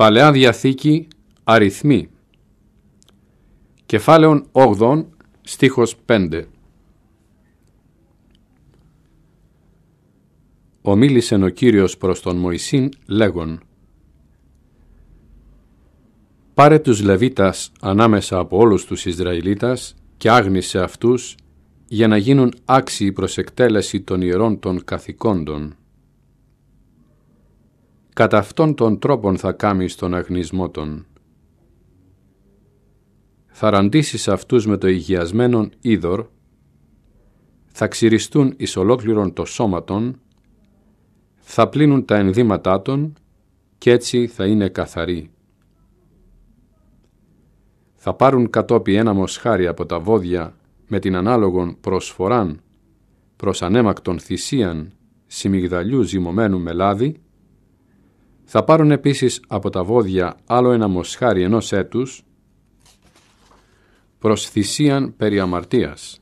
Παλαιά Διαθήκη αριθμή Κεφάλαιον 8 στίχος 5 Ομίλησεν ο Κύριος προς τον Μωυσήν λέγον Πάρε τους Λεβίτας ανάμεσα από όλους τους Ισραηλίτας και άγνησε αυτούς για να γίνουν άξιοι προς εκτέλεση των ιερών των καθηκόντων Κατά αυτόν τον τρόπον θα κάμεις τον αγνισμό των. Θα αυτούς με το υγειασμένον είδωρ, θα ξυριστούν εις ολόκληρον το σώμα των, θα πλύνουν τα ενδύματά των και έτσι θα είναι καθαροί. Θα πάρουν κατόπι ένα μοσχάρι από τα βόδια με την ανάλογον προσφοράν προς ανέμακτον θυσίαν, σημιγδαλιού ζυμωμένου με θα πάρουν επίσης από τα βόδια άλλο ένα μοσχάρι ενός έτους προς θυσίαν περί αμαρτίας.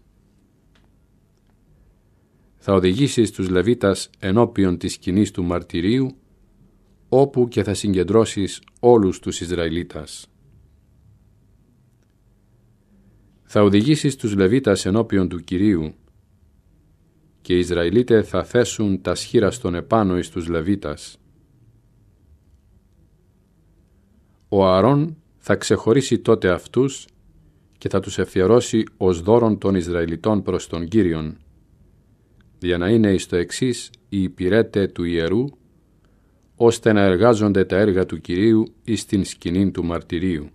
Θα οδηγήσεις τους Λεβίτας ενώπιον της σκηνής του μαρτυρίου όπου και θα συγκεντρώσεις όλους τους Ισραηλίτας. Θα οδηγήσεις τους Λεβίτας ενώπιον του Κυρίου και οι Ισραηλίτες θα θέσουν τα σχήρα στον επάνω εις τους Λεβίτας ο Αρών θα ξεχωρίσει τότε αυτούς και θα τους εφιερώσει ως δώρον των Ισραηλιτών προς τον Κύριον, για να είναι εις το εξής οι υπηρέτε του Ιερού, ώστε να εργάζονται τα έργα του Κυρίου εις την σκηνή του μαρτυρίου.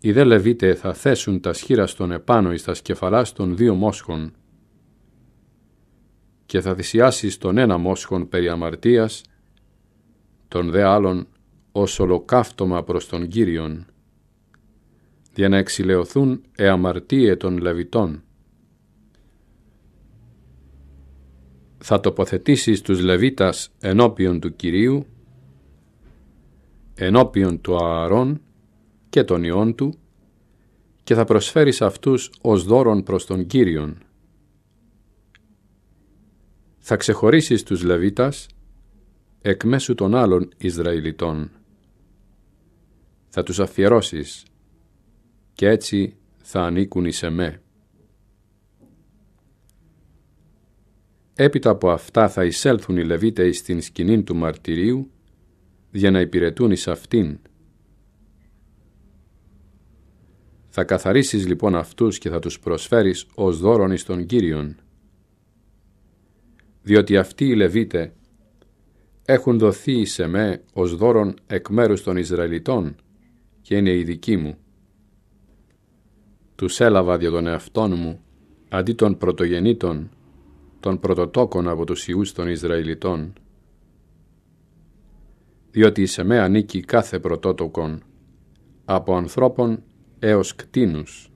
Οι δε Λεβίτε θα θέσουν τα σχήρα στον επάνω εις τα σκεφαλάς των δύο μόσχων και θα θυσιάσει τον ένα μόσχον περί αμαρτίας τον δε άλλον ως ολοκαύτωμα προς τον Κύριον, για να εξηλαιωθούν εαμαρτίε των Λεβιτών. Θα τοποθετήσεις τους Λεβίτας ενώπιον του Κυρίου, ενώπιον του Ααρών και των Ιών του, και θα προσφέρεις αυτούς ως δώρον προς τον Κύριον. Θα ξεχωρίσεις τους Λεβίτας εκ μέσου των άλλων Ισραηλιτών. Θα τους αφιερώσεις και έτσι θα ανήκουν εις εμέ. Έπειτα από αυτά θα εισέλθουν οι Λεβίτεοι στην σκηνή του μαρτυρίου για να υπηρετούν εις αυτήν. Θα καθαρίσεις λοιπόν αυτούς και θα τους προσφέρεις ως δώρον εις τον Κύριον. Διότι αυτοί οι Λεβίτες έχουν δοθεί σε με ως δώρον εκ μέρους των Ισραηλιτών και είναι η δική μου. Τους έλαβα δια τον εαυτών μου αντί των πρωτογενήτων, των πρωτοτόκων από τους ιούς των Ισραηλιτών, διότι σε με ανήκει κάθε πρωτότοκον, από ανθρώπων έως κτίνους.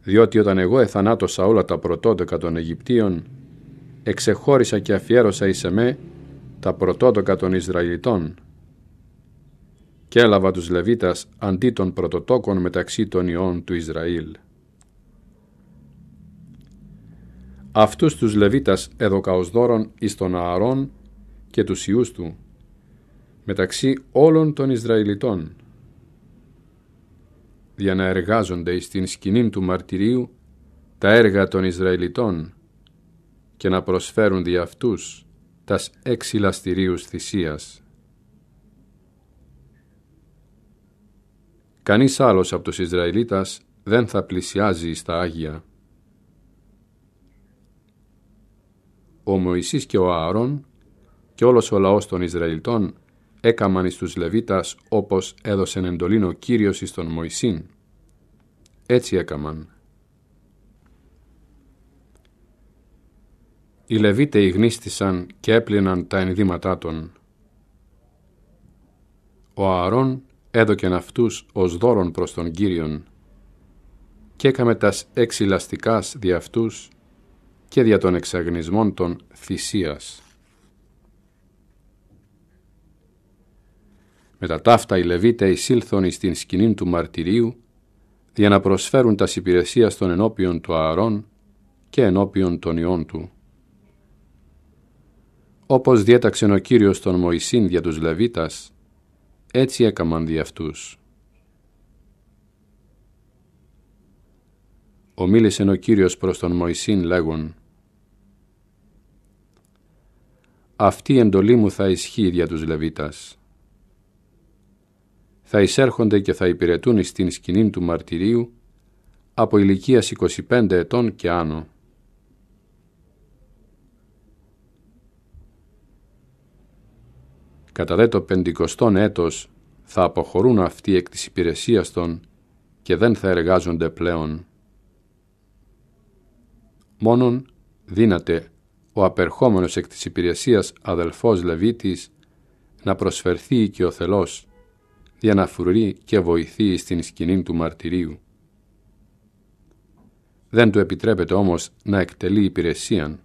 Διότι όταν εγώ εθανάτωσα όλα τα πρωτότοκα των Αιγυπτίων, εξεχώρισα και αφιέρωσα εις εμέ τα πρωτότοκα των Ισραηλιτών και έλαβα τους Λεβίτας αντί των πρωτοτόκων μεταξύ των ιών του Ισραήλ. Αυτούς τους Λεβίτας έδωκα ως δώρον εις τον Ααρών και τους ιούς του, μεταξύ όλων των Ισραηλιτών, για να εργάζονται στην την σκηνή του μαρτυρίου τα έργα των Ισραηλιτών, και να προσφέρουν δι' αυτούς τας έξι θυσίας. Κανείς άλλος από τους Ισραηλίτας δεν θα πλησιάζει στα Άγια. Ο Μωυσής και ο Ααρών και όλος ο λαός των Ισραηλιτών έκαμαν εις τους Λεβίτας όπως έδωσεν εντολήν ο Κύριος εις τον Μωυσήν. Έτσι έκαμαν. οι Λεβίτες γνίστησαν και έπλυναν τα ενδύματά των. Ο Ααρών έδωκεν αυτούς ως δώρον προς τον Κύριον και έκαμε τας εξυλαστικάς δι' αυτούς και δια των εξαγνισμών των θυσίας. Με τα ταύτα οι Λεβίτες εισήλθον εις την σκηνή του μαρτυρίου για να προσφέρουν τας υπηρεσίας των ενώπιον του Ααρών και ενώπιον των ιών του. Όπως διέταξε ο Κύριος τον Μωυσήν για τους Λεβίτας, έτσι έκαμαν δι' αυτούς. Ομίλησε ο Κύριος προς τον Μωυσήν λέγον «Αυτή η εντολή μου θα ισχύει για τους Λεβίτας. Θα εισέρχονται και θα υπηρετούν στην σκηνή του μαρτυρίου από ηλικίας 25 ετών και άνω. Κατά δε το πεντηκοστόν έτος θα αποχωρούν αυτοί εκ της υπηρεσίας των και δεν θα εργάζονται πλέον. Μόνον δύναται ο απερχόμενος εκ της υπηρεσίας αδελφός Λεβίτης να προσφερθεί και ο θελός, για να και βοηθεί στην σκηνή του μαρτυρίου. Δεν του επιτρέπεται όμως να εκτελεί υπηρεσίαν,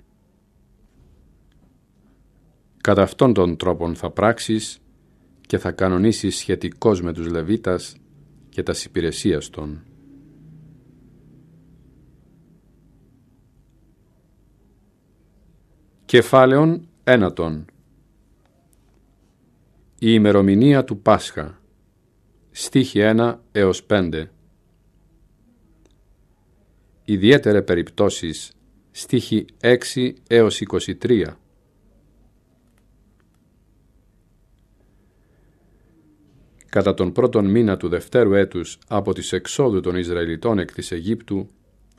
Κατά αυτόν τον τρόπον θα πράξεις και θα κανονίσεις σχετικός με τους Λεβίτας και τα υπηρεσίας των. Κεφάλαιον ένατον Η ημερομηνία του Πάσχα Στίχη 1 έως 5 Ιδιαίτερε περιπτώσεις Στίχη 6 έως 23 κατά τον πρώτον μήνα του δευτέρου έτους από τις εξόδου των Ισραηλιτών εκ της Αιγύπτου,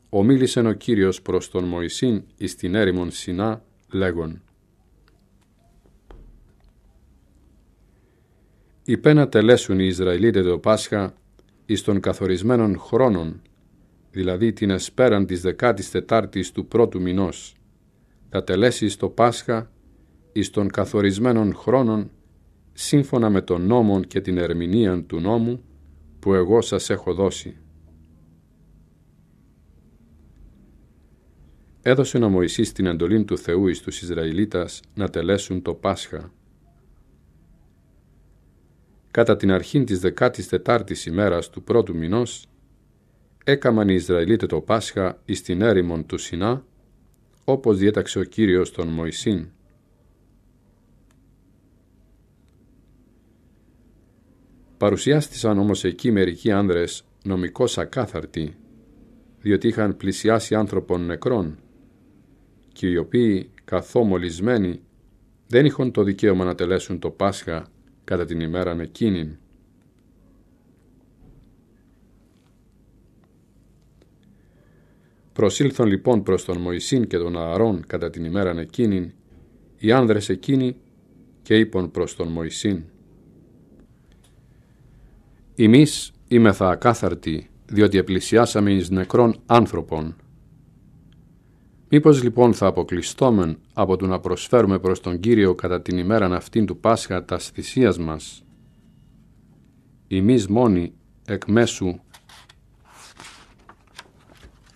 ομίλησεν ο Κύριος προς τον Μωυσήν εις την έρημον Σινά, λέγον να τελέσουν οι Ισραηλίτες το Πάσχα εις των καθορισμένων χρόνων, δηλαδή την εσπέραν της δεκάτης τετάρτης του πρώτου μηνός, θα τελέσεις το Πάσχα εις των καθορισμένων χρόνων σύμφωνα με τον νόμον και την ερμηνεία του νόμου που εγώ σας έχω δώσει. Έδωσε ο Μωυσής την εντολή του Θεού εις τους Ισραηλίτας να τελέσουν το Πάσχα. Κατά την αρχή της 14ης ημέρας του πρώτου μηνός, έκαμαν οι Ισραηλίτες το Πάσχα εις την έρημον του Σινά, όπως διέταξε ο Κύριος τον Μωυσήν. Παρουσιάστησαν όμως εκεί μερικοί άνδρες νομικώς ακάθαρτοι, διότι είχαν πλησιάσει άνθρωπον νεκρών και οι οποίοι μολυσμένοι δεν είχαν το δικαίωμα να τελέσουν το Πάσχα κατά την με εκείνη. Προσήλθαν λοιπόν προς τον Μωυσήν και τον Ααρών κατά την ημέραν εκείνη οι άνδρες εκείνοι και είπαν προς τον Μωυσήν εμείς είμεθα ακάθαρτοι, διότι επλησιάσαμε εις νεκρών άνθρωπον. Μήπως λοιπόν θα αποκλειστόμεν από το να προσφέρουμε προς τον Κύριο κατά την ημέραν αυτήν του Πάσχα τα θυσίας μας. Εμείς μόνοι εκ μέσου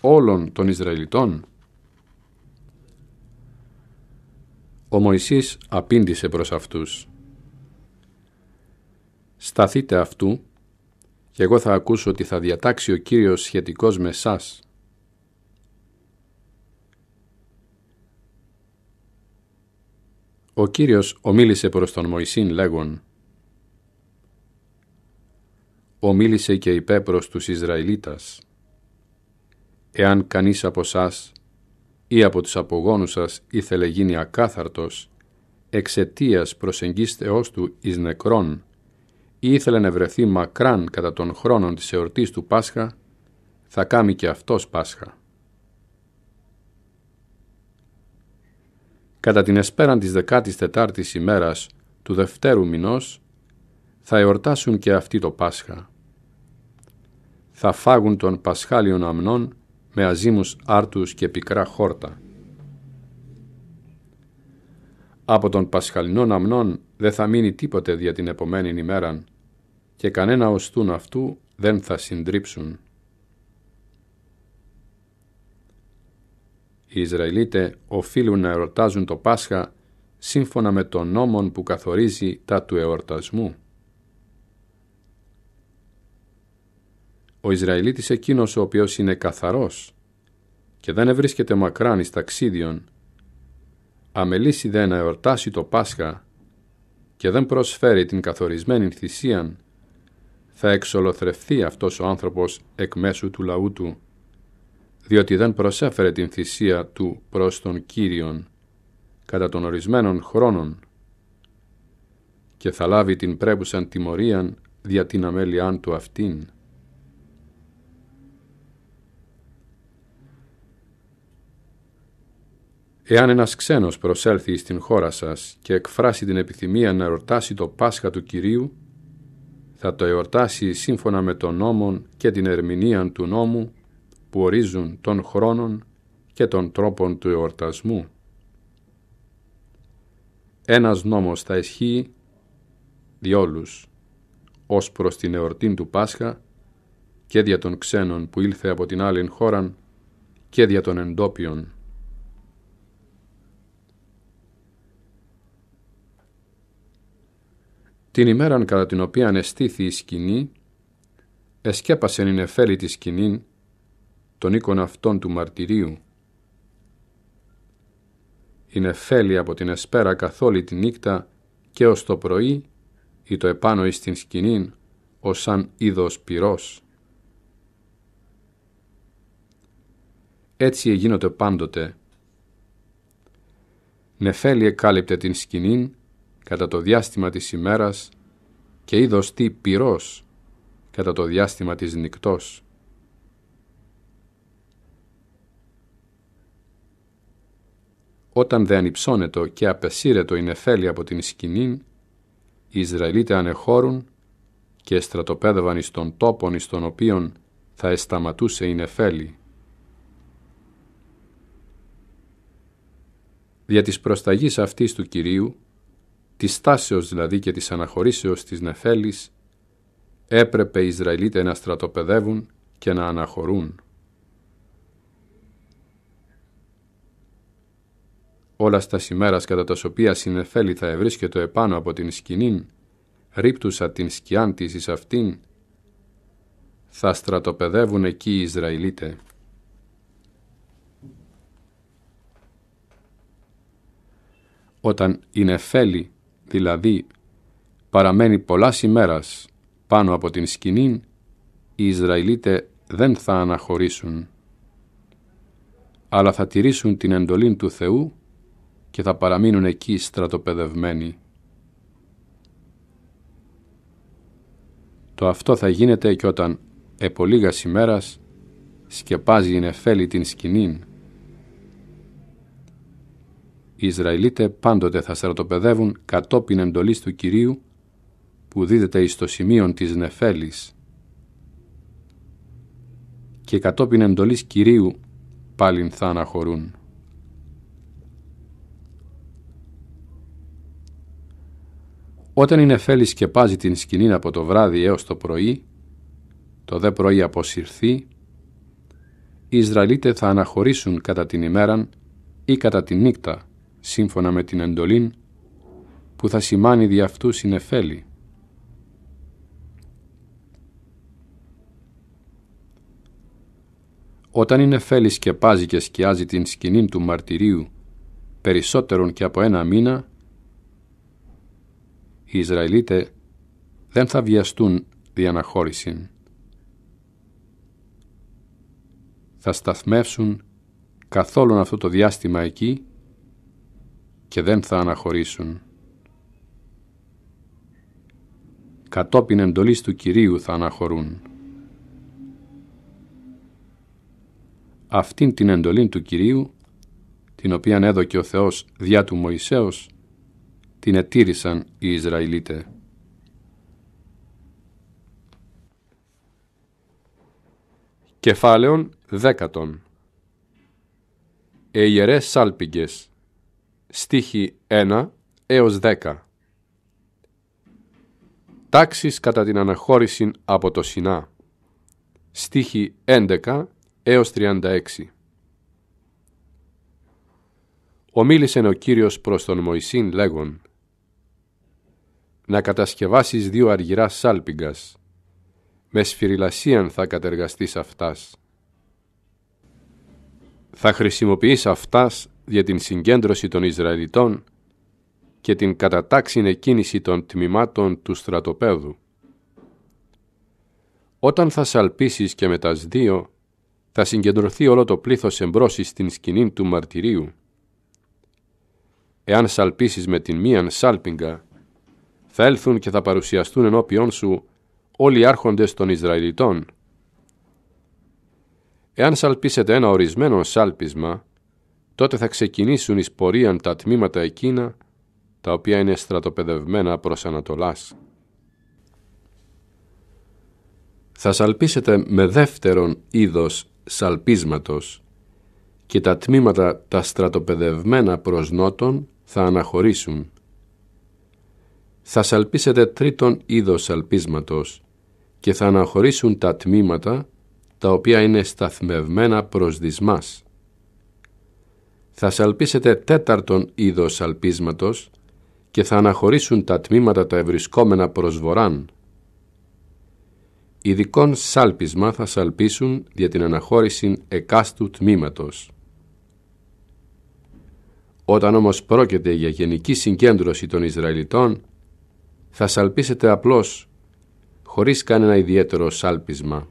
όλων των Ισραηλιτών. Ο Μωυσής απήντησε προς αυτούς. Σταθείτε αυτού και εγώ θα ακούσω ότι θα διατάξει ο Κύριος σχετικός με σας. Ο Κύριος ομίλησε προς τον Μωυσήν λέγον «Ομίλησε και είπε προς τους Ισραηλίτας «Εάν κανείς από σας ή από τους απογόνους σας ήθελε γίνει ακάθαρτος, εξαιτίας ως του εις νεκρών, ή ήθελε να βρεθεί μακράν κατά τον χρόνων της εορτής του Πάσχα, θα κάμει και αυτός Πάσχα. Κατά την εσπέραν της 14ης ημέρας του Δευτέρου μηνός, θα εορτάσουν και αυτοί το Πάσχα. Θα φάγουν τον Πασχάλιον αμνών με αζύμους άρτους και πικρά χόρτα. Από τον Πασχαλινόν αμνών δεν θα μείνει τίποτε δια την επομένη ημέραν, και κανένα οστούν αυτού δεν θα συντρίψουν. Οι Ισραηλίτε οφείλουν να εορτάζουν το Πάσχα σύμφωνα με τον νόμον που καθορίζει τα του εορτασμού. Ο Ισραηλίτης εκείνος ο οποίος είναι καθαρός και δεν ευρίσκεται μακράν εις ταξίδιον, αμελήσει δε να εορτάσει το Πάσχα και δεν προσφέρει την καθορισμένη θυσίαν, θα εξολοθρευθεί αυτός ο άνθρωπος εκ μέσου του λαού του, διότι δεν προσέφερε την θυσία του προς τον Κύριον κατά των ορισμένων χρόνων και θα λάβει την πρέπουσαν τιμωρίαν δια την αμέλειάν του αυτήν. Εάν ένας ξένος προσέλθει στην χώρα σας και εκφράσει την επιθυμία να ρωτάσει το Πάσχα του Κυρίου, θα το εορτάσει σύμφωνα με τον νόμον και την ερμηνεία του νόμου που ορίζουν τον χρόνον και τον τρόπον του εορτασμού. Ένας νόμος θα ισχύει διόλους ως προς την εορτή του Πάσχα και δια των ξένων που ήλθε από την άλλη χώραν και δια των εντόπιων Την ημέραν κατά την οποία ανεστήθη η σκηνή, εσκέπασεν η νεφέλη τη σκηνή τον οίκον αυτών του μαρτυρίου. Η νεφέλη από την εσπέρα καθόλη τη νύχτα και ως το πρωί ή το επάνω εις την σκηνήν ως σαν είδος πυρός. Έτσι εγίνονται πάντοτε. Νεφέλη εκάλυπτε την σκηνήν κατά το διάστημα της ημέρας και είδος τι πυρός κατά το διάστημα της νυκτός. Όταν δε ανυψώνετο και απεσύρετο η νεφέλη από την σκηνή, οι Ισραηλίτες ανεχώρουν και στρατοπέδευαν εις τόπον τόπον εις τον οποίων θα εσταματούσε η νεφέλη. Δια της προσταγής αυτής του Κυρίου, της στάσεως δηλαδή και της αναχωρήσεως της Νεφέλης, έπρεπε οι Ισραηλίτες να στρατοπεδεύουν και να αναχωρούν. Όλα στα σημέρας κατά τα οποία η Νεφέλη θα ευρίσκεται επάνω από την σκηνήν, ρίπτουσα την σκιάν της εις αυτήν, θα στρατοπεδεύουν εκεί οι Ισραηλίτες. Όταν η Νεφέλη δηλαδή παραμένει πολλάς ημέρας πάνω από την σκηνή, οι Ισραηλίτες δεν θα αναχωρήσουν, αλλά θα τηρήσουν την εντολή του Θεού και θα παραμείνουν εκεί στρατοπεδευμένοι. Το αυτό θα γίνεται και όταν επολίγας ημέρας σκεπάζει η νεφέλη την σκηνήν οι Ισραηλίτες πάντοτε θα στρατοπεδεύουν κατόπιν εντολής του Κυρίου που δίδεται εις το σημείον της Νεφέλης και κατόπιν εντολής Κυρίου πάλιν θα αναχωρούν. Όταν η Νεφέλη σκεπάζει την σκηνή από το βράδυ έως το πρωί, το δε πρωί αποσυρθεί, οι Ισραηλίτες θα αναχωρήσουν κατά την ημέραν ή κατά την νύχτα σύμφωνα με την εντολήν που θα σημάνει δι' αυτού συνεφέλη. Όταν η νεφέλη σκεπάζει και σκιάζει την σκηνή του μαρτυρίου περισσότερον και από ένα μήνα, οι Ισραηλίτες δεν θα βιαστούν διαναχώρησιν. Θα σταθμεύσουν καθόλου αυτό το διάστημα εκεί και δεν θα αναχωρήσουν. Κατόπιν εντολής του Κυρίου θα αναχωρούν. Αυτήν την εντολή του Κυρίου, την οποία έδωκε ο Θεός διά του Μωυσέως, την ετήρησαν οι Ισραηλίτες. Κεφάλαιον δέκατον. Ειερές σάλπιγγες στίχη 1 έως 10. Τάξεις κατά την αναχώρηση από το Σινά. Στίχη 11 έως 36. Ομίλησε ο Κύριος προς τον Μωυσήν λέγον «Να κατασκευάσεις δύο αργυρά σάλπιγγας, με σφυριλασίαν θα κατεργαστείς αυτάς. Θα χρησιμοποιείς αυτάς για την συγκέντρωση των Ισραηλιτών και την κατατάξιν κίνηση των τμήματων του στρατοπέδου. Όταν θα σαλπίσεις και με τας δύο, θα συγκεντρωθεί όλο το πλήθος εμπρός στην σκηνή του μαρτυρίου. Εάν σαλπίσεις με την μίαν σάλπιγγα, θα έλθουν και θα παρουσιαστούν ενώπιόν σου όλοι οι άρχοντες των Ισραηλιτών. Εάν σαλπίσετε ένα ορισμένο σάλπισμα, τότε θα ξεκινήσουν εις πορείαν τα τμήματα εκείνα, τα οποία είναι στρατοπεδευμένα προς Ανατολάς. Θα σαλπίσετε με δεύτερον είδος σαλπίσματος και τα τμήματα τα στρατοπεδευμένα προς Νότον θα αναχωρήσουν. Θα σαλπίσετε τρίτον είδος σαλπίσματος και θα αναχωρήσουν τα τμήματα τα οποία είναι σταθμευμένα προς δυσμάς θα σαλπίσετε τέταρτον είδος σαλπίσματος και θα αναχωρήσουν τα τμήματα τα ευρισκόμενα προς βοράν. Ειδικόν σάλπισμα θα σαλπίσουν για την αναχώρηση εκάστου τμήματος. Όταν όμως πρόκειται για γενική συγκέντρωση των Ισραηλιτών, θα σαλπίσετε απλώς, χωρίς κανένα ιδιαίτερο σάλπισμα.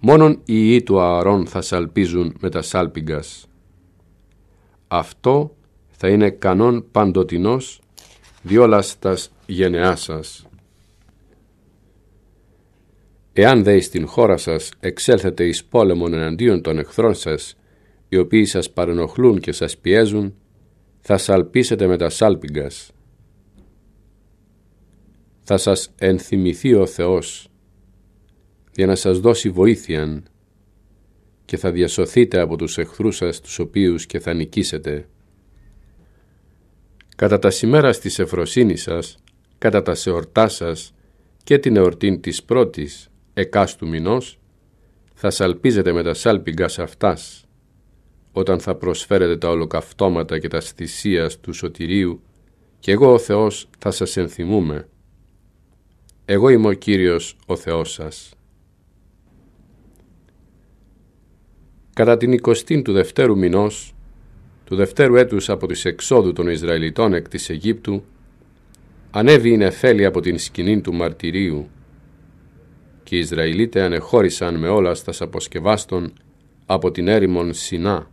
Μόνον οι ιοί του Ααρών θα σαλπίζουν με τα σάλπιγκας. Αυτό θα είναι κανόν παντοτινός διόλαστας γενεάς σας. Εάν δε στην χώρα σας εξέλθετε εις πόλεμον εναντίον των εχθρών σας, οι οποίοι σας παρενοχλούν και σας πιέζουν, θα σαλπίσετε με τα σάλπιγκας. Θα σας ενθυμηθεί ο Θεός για να σας δώσει βοήθεια και θα διασωθείτε από τους εχθρούς σας τους οποίους και θα νικήσετε. Κατά τα σημέρα της ευρωσύνης σας, κατά τα σεορτά σας και την εορτή της πρώτης εκάστου μηνός, θα σαλπίζετε με τα σάλπιγγα αυτάς, όταν θα προσφέρετε τα ολοκαυτώματα και τα θυσία του σωτηρίου, και εγώ ο Θεός θα σας ενθυμούμε. Εγώ είμαι ο Κύριος ο Θεός σας. Κατά την 20η του δευτέρου μηνός, του δευτέρου έτους από τις εξόδου των Ισραηλιτών εκ της Αιγύπτου, ανέβη η Νεφέλη από την σκηνή του μαρτυρίου και οι Ισραηλίτες ανεχώρησαν με όλα στα αποσκευάστων από την έρημον Σινά.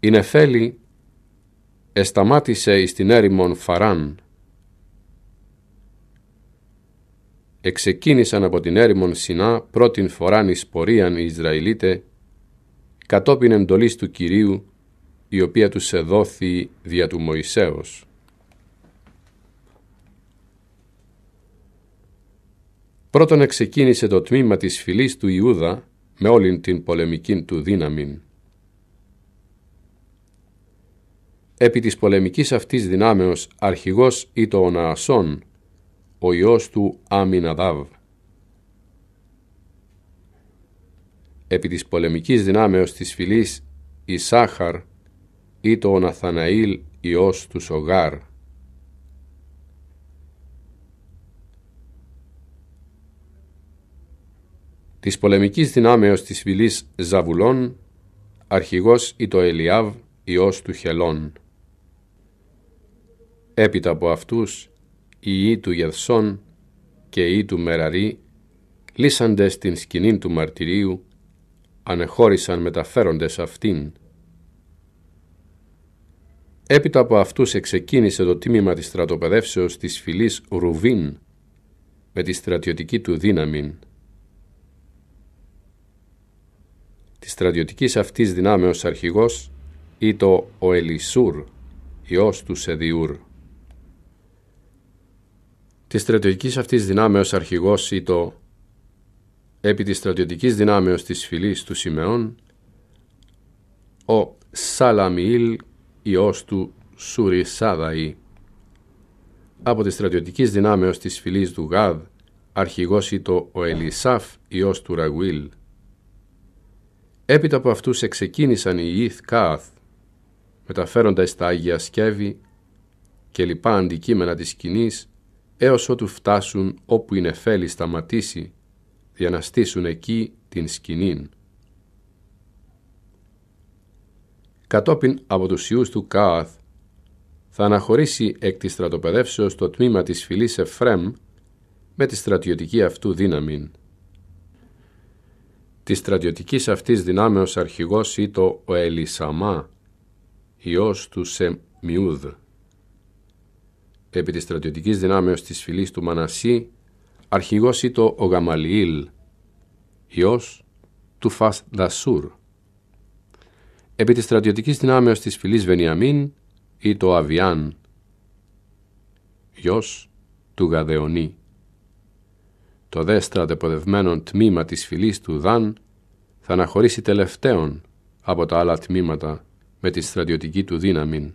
Η Νεφέλη εσταμάτησε εις την έρημον Φαράν εξεκίνησαν από την έρημον Σινά πρώτην φοράν εις πορείαν οι Ισραηλίτε, κατόπιν εντολής του Κυρίου, η οποία τους εδόθη δια του Μωυσέως. Πρώτον εξεκίνησε το τμήμα της φυλής του Ιούδα με όλην την πολεμική του δύναμη. Επί της πολεμικής αυτής δυνάμεως αρχηγός ήτο το Ναασόν, ο ιός του Αμιναδάβ. Επί της πολεμικής δυνάμεως της φυλής Σάχαρ ή το ο Ναθαναήλ ιός του Σογάρ. Της πολεμικής δυνάμεως της φυλής Ζαβουλών αρχηγός ή το Ελιάβ ιός του Χελών. Έπειτα από αυτούς οι ή του Γερσόν και οι του Μεραρή, λύσαντε στην σκηνή του μαρτυρίου, ανεχώρησαν μεταφέροντες αυτήν. Έπειτα από αυτούς εξεκίνησε το τίμημα της στρατοπεδεύσεως της φυλής Ρουβίν με τη στρατιωτική του δύναμη. Της στρατιωτικής αυτής δυνάμεως αρχηγός ήτο ο Ελισούρ, ιός του Σεδιούρ της στρατιωτικής αυτής δυνάμεως αρχηγός ή το επί της στρατιωτικής δυνάμεως της φυλής του Σιμεών ο Σαλαμιήλ ιός του Σουρισάδαη από τη στρατιωτικής δυνάμεως της φυλής του Γάδ αρχηγός το ο Ελισάφ ιός του Ραγουίλ έπειτα από αυτούς εξεκίνησαν οι Ιθ Κάθ μεταφέροντας τα Άγια Σκεύη και λοιπά αντικείμενα της σκηνής έως ότου φτάσουν όπου η νεφέλη σταματήσει, για να στήσουν εκεί την σκηνήν. Κατόπιν από τους ιούς του Κάαθ, θα αναχωρήσει εκ της στρατοπεδεύσεως το τμήμα της φυλής Εφρέμ με τη στρατιωτική αυτού δύναμη. Της στρατιωτικής αυτής δυνάμεως αρχηγός ήτο ο Ελισαμά, ιός του Σεμιούδ επί της στρατιωτικής δυνάμεως της φυλής του Μανασί, αρχηγός ήτο ο Γαμαλιήλ, ιός του Φας Δασούρ. Επί της στρατιωτικής δυνάμεως της φυλής Βενιαμίν, ήτο Αβιάν, γιος του Γαδεωνί. Το δε στρατεποδευμένο τμήμα της φυλής του Δαν θα αναχωρήσει τελευταίον από τα άλλα τμήματα με τη στρατιωτική του δύναμη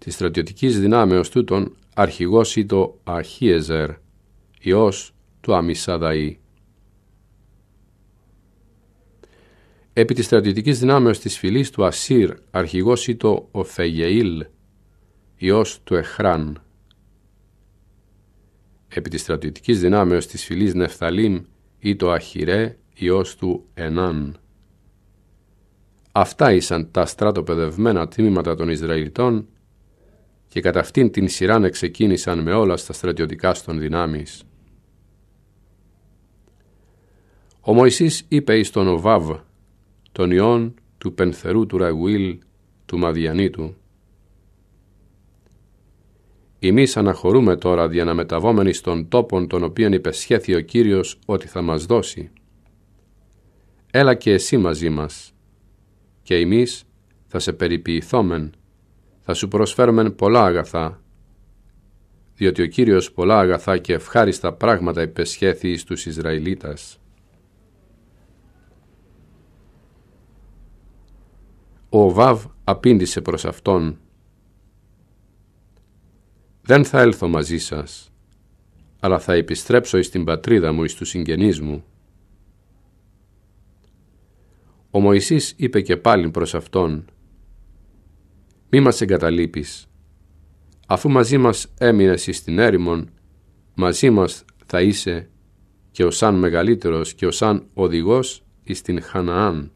της στρατιωτικής δυνάμεως του τον αρχηγός Ήτο Αχίεζερ, ιός του Αμισαδαή. Επί της στρατιωτικής δυνάμεως της φυλής του Ασύρ, αρχηγός Ήτο Οφεγεήλ, ιός του Εχράν. Επί της στρατιωτικής δυνάμεως της φυλής Νεφθαλήμ, Ήτο Αχυρέ, ιός του Ενάν. Αυτά ήσαν τα στρατοπεδευμένα τμήματα των Ισραηλιτών και κατά αυτήν την σειρά να ξεκίνησαν με όλα στα στρατιωτικά στον δυνάμεις. Ο Μωυσής είπε εις τον Οβάβ, τον ιόν του πενθερού του Ραγουήλ, του Μαδιανίτου, «Εμείς αναχωρούμε τώρα διαναμεταβόμενοι στον τόπον τον οποίον υπεσχέθη ο Κύριος ότι θα μας δώσει. Έλα και εσύ μαζί μας, και εμείς θα σε περιποιηθόμεν θα σου προσφέρουμε πολλά αγαθά, διότι ο Κύριος πολλά αγαθά και ευχάριστα πράγματα υπεσχέθη εις τους Ισραηλίτας. Ο Βαβ απήντησε προς αυτόν «Δεν θα έλθω μαζί σας, αλλά θα επιστρέψω εις την πατρίδα μου, εις τους συγγενείς μου». Ο Μωυσής είπε και πάλι προς αυτόν μη μας εγκαταλείπεις. Αφού μαζί μας έμεινες εις την έρημον, μαζί μας θα είσαι και ο σαν μεγαλύτερος και ο σαν οδηγός εις την Χαναάν.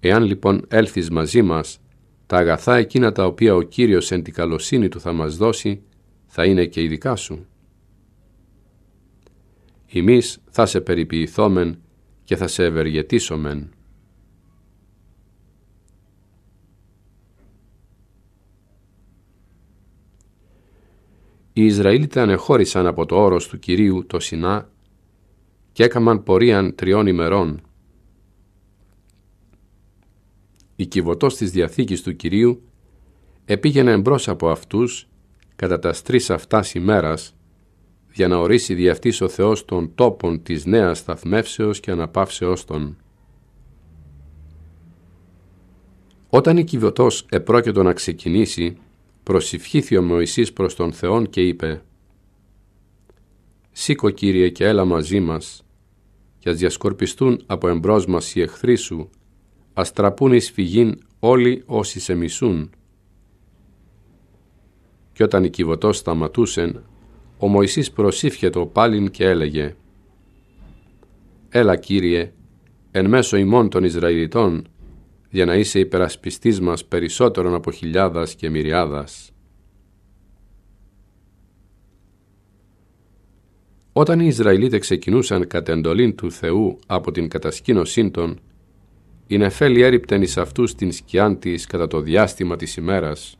Εάν λοιπόν έλθεις μαζί μας, τα αγαθά εκείνα τα οποία ο Κύριος εν την καλοσύνη του θα μας δώσει, θα είναι και η δικά σου. Εμείς θα σε περιποιηθόμεν και θα σε ευεργετήσομεν. οι Ισραηλίτες ανεχώρησαν από το όρος του Κυρίου το Σινά και έκαμαν πορείαν τριών ημερών. Η κυβωτός της Διαθήκης του Κυρίου επήγαινε εμπρός από αυτούς κατά τα τρεις αυτάς ημέρας για να ορίσει δι' ο Θεός των τόπων της νέας σταθμεύσεως και αναπαύσεως των. Όταν η κυβωτός επρόκειτο να ξεκινήσει, προσευχήθη ο Μωυσής προς τον Θεόν και είπε «Σήκω Κύριε και έλα μαζί μας, και ας διασκορπιστούν από εμπρός μας οι εχθροί σου, ας τραπούν εις φυγήν όλοι όσοι σε μισούν». Κι όταν η κυβωτός σταματούσεν, ο Μωυσής το πάλιν και έλεγε «Έλα Κύριε, εν μέσω ημών των Ισραηλιτών, για να είσαι υπερασπιστής μας περισσότερον από χιλιάδας και μυριάδας. Όταν οι Ισραηλίτες ξεκινούσαν κατ' εντολήν του Θεού από την κατασκήνωσή των, η Νεφέλη έριπτεν εις αυτούς την σκιάν της κατά το διάστημα της ημέρας.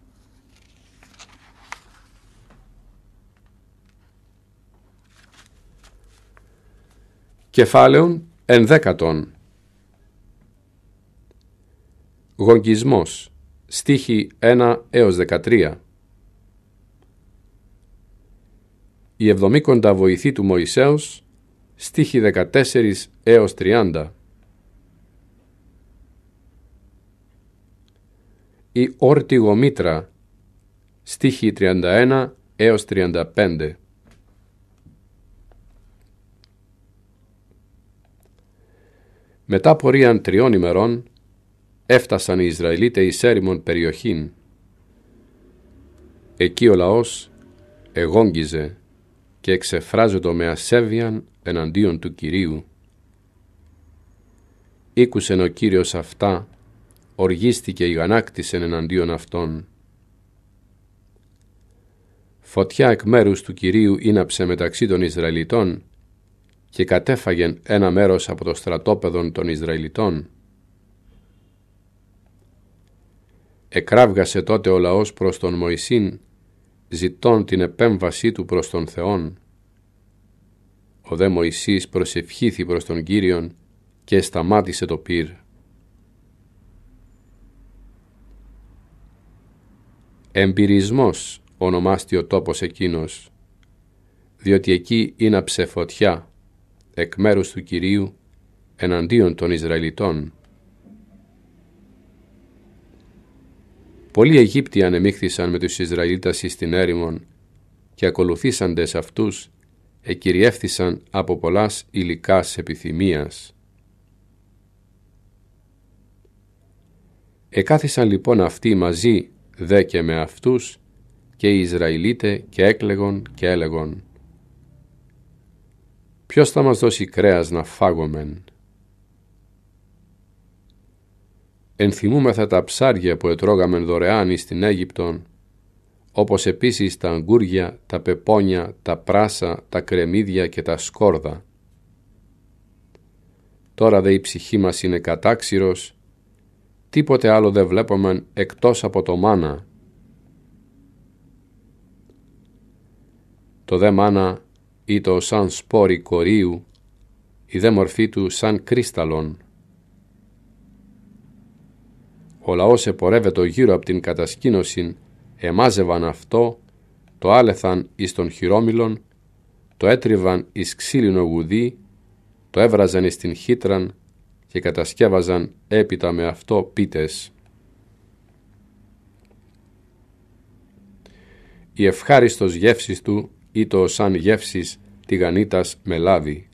Κεφάλαιον ενδέκατον Γογγισμός, στίχη 1 έως 13 Η εβδομήκοντα βοηθή του Μωυσέως, στίχη 14 έως 30 Η όρτιγο μήτρα, στίχη 31 έως 35 Μετά πορείαν τριών ημερών, έφτασαν οι Ισραηλίτες εις έρημον περιοχήν. Εκεί ο λαός εγόγγιζε και εξεφράζοντο με ασέβιαν εναντίον του Κυρίου. Ήκουσεν ο Κύριος αυτά, οργίστηκε η γανάκτησεν εναντίον αυτών. Φωτιά εκ μέρους του Κυρίου ήναψε μεταξύ των Ισραηλιτών και κατέφαγεν ένα μέρος από το στρατόπεδο των Ισραηλιτών Εκράβγασε τότε ο λαός προς τον Μωυσήν, ζητών την επέμβασή του προς τον Θεόν. Ο δε Μωυσής προσευχήθη προς τον Κύριον και σταμάτησε το πυρ. Εμπειρισμός ονομάστη ο τόπος εκείνος, διότι εκεί είναι φωτιά, εκ μέρους του Κυρίου εναντίον των Ισραηλιτών. Πολλοί Αιγύπτιοι ανεμίχθησαν με τους Ισραηλίτας εις την έρημον και ακολουθήσαντες αυτούς εκυριεύθησαν από πολλάς υλικάς επιθυμίας. Εκάθισαν λοιπόν αυτοί μαζί δε και με αυτούς και οι Ισραηλίτες και έκλεγον και έλεγον «Ποιος θα μας δώσει κρέας να φάγομεν» ενθυμούμεθα τα ψάρια που ετρώγαμε δωρεάν εις την Αίγυπτον, όπως επίσης τα αγκούρια, τα πεπόνια, τα πράσα, τα κρεμμύδια και τα σκόρδα. Τώρα δε η ψυχή μας είναι κατάξυρος, τίποτε άλλο δε βλέπουμε εκτός από το μάνα. Το δε μάνα ήτο σαν σπόρι κορίου, η δε μορφή του σαν κρίσταλον. Ο λαός επορεύεται γύρω από την κατασκήνωση, εμάζευαν αυτό, το άλεθαν εις τον χειρόμηλον, το έτριβαν εις ξύλινο γουδί, το έβραζαν εις την χύτραν και κατασκεύαζαν έπειτα με αυτό πίτες. Η ευχάριστος γεύσης του ή το σαν γεύσης τηγανίτας με λάδι.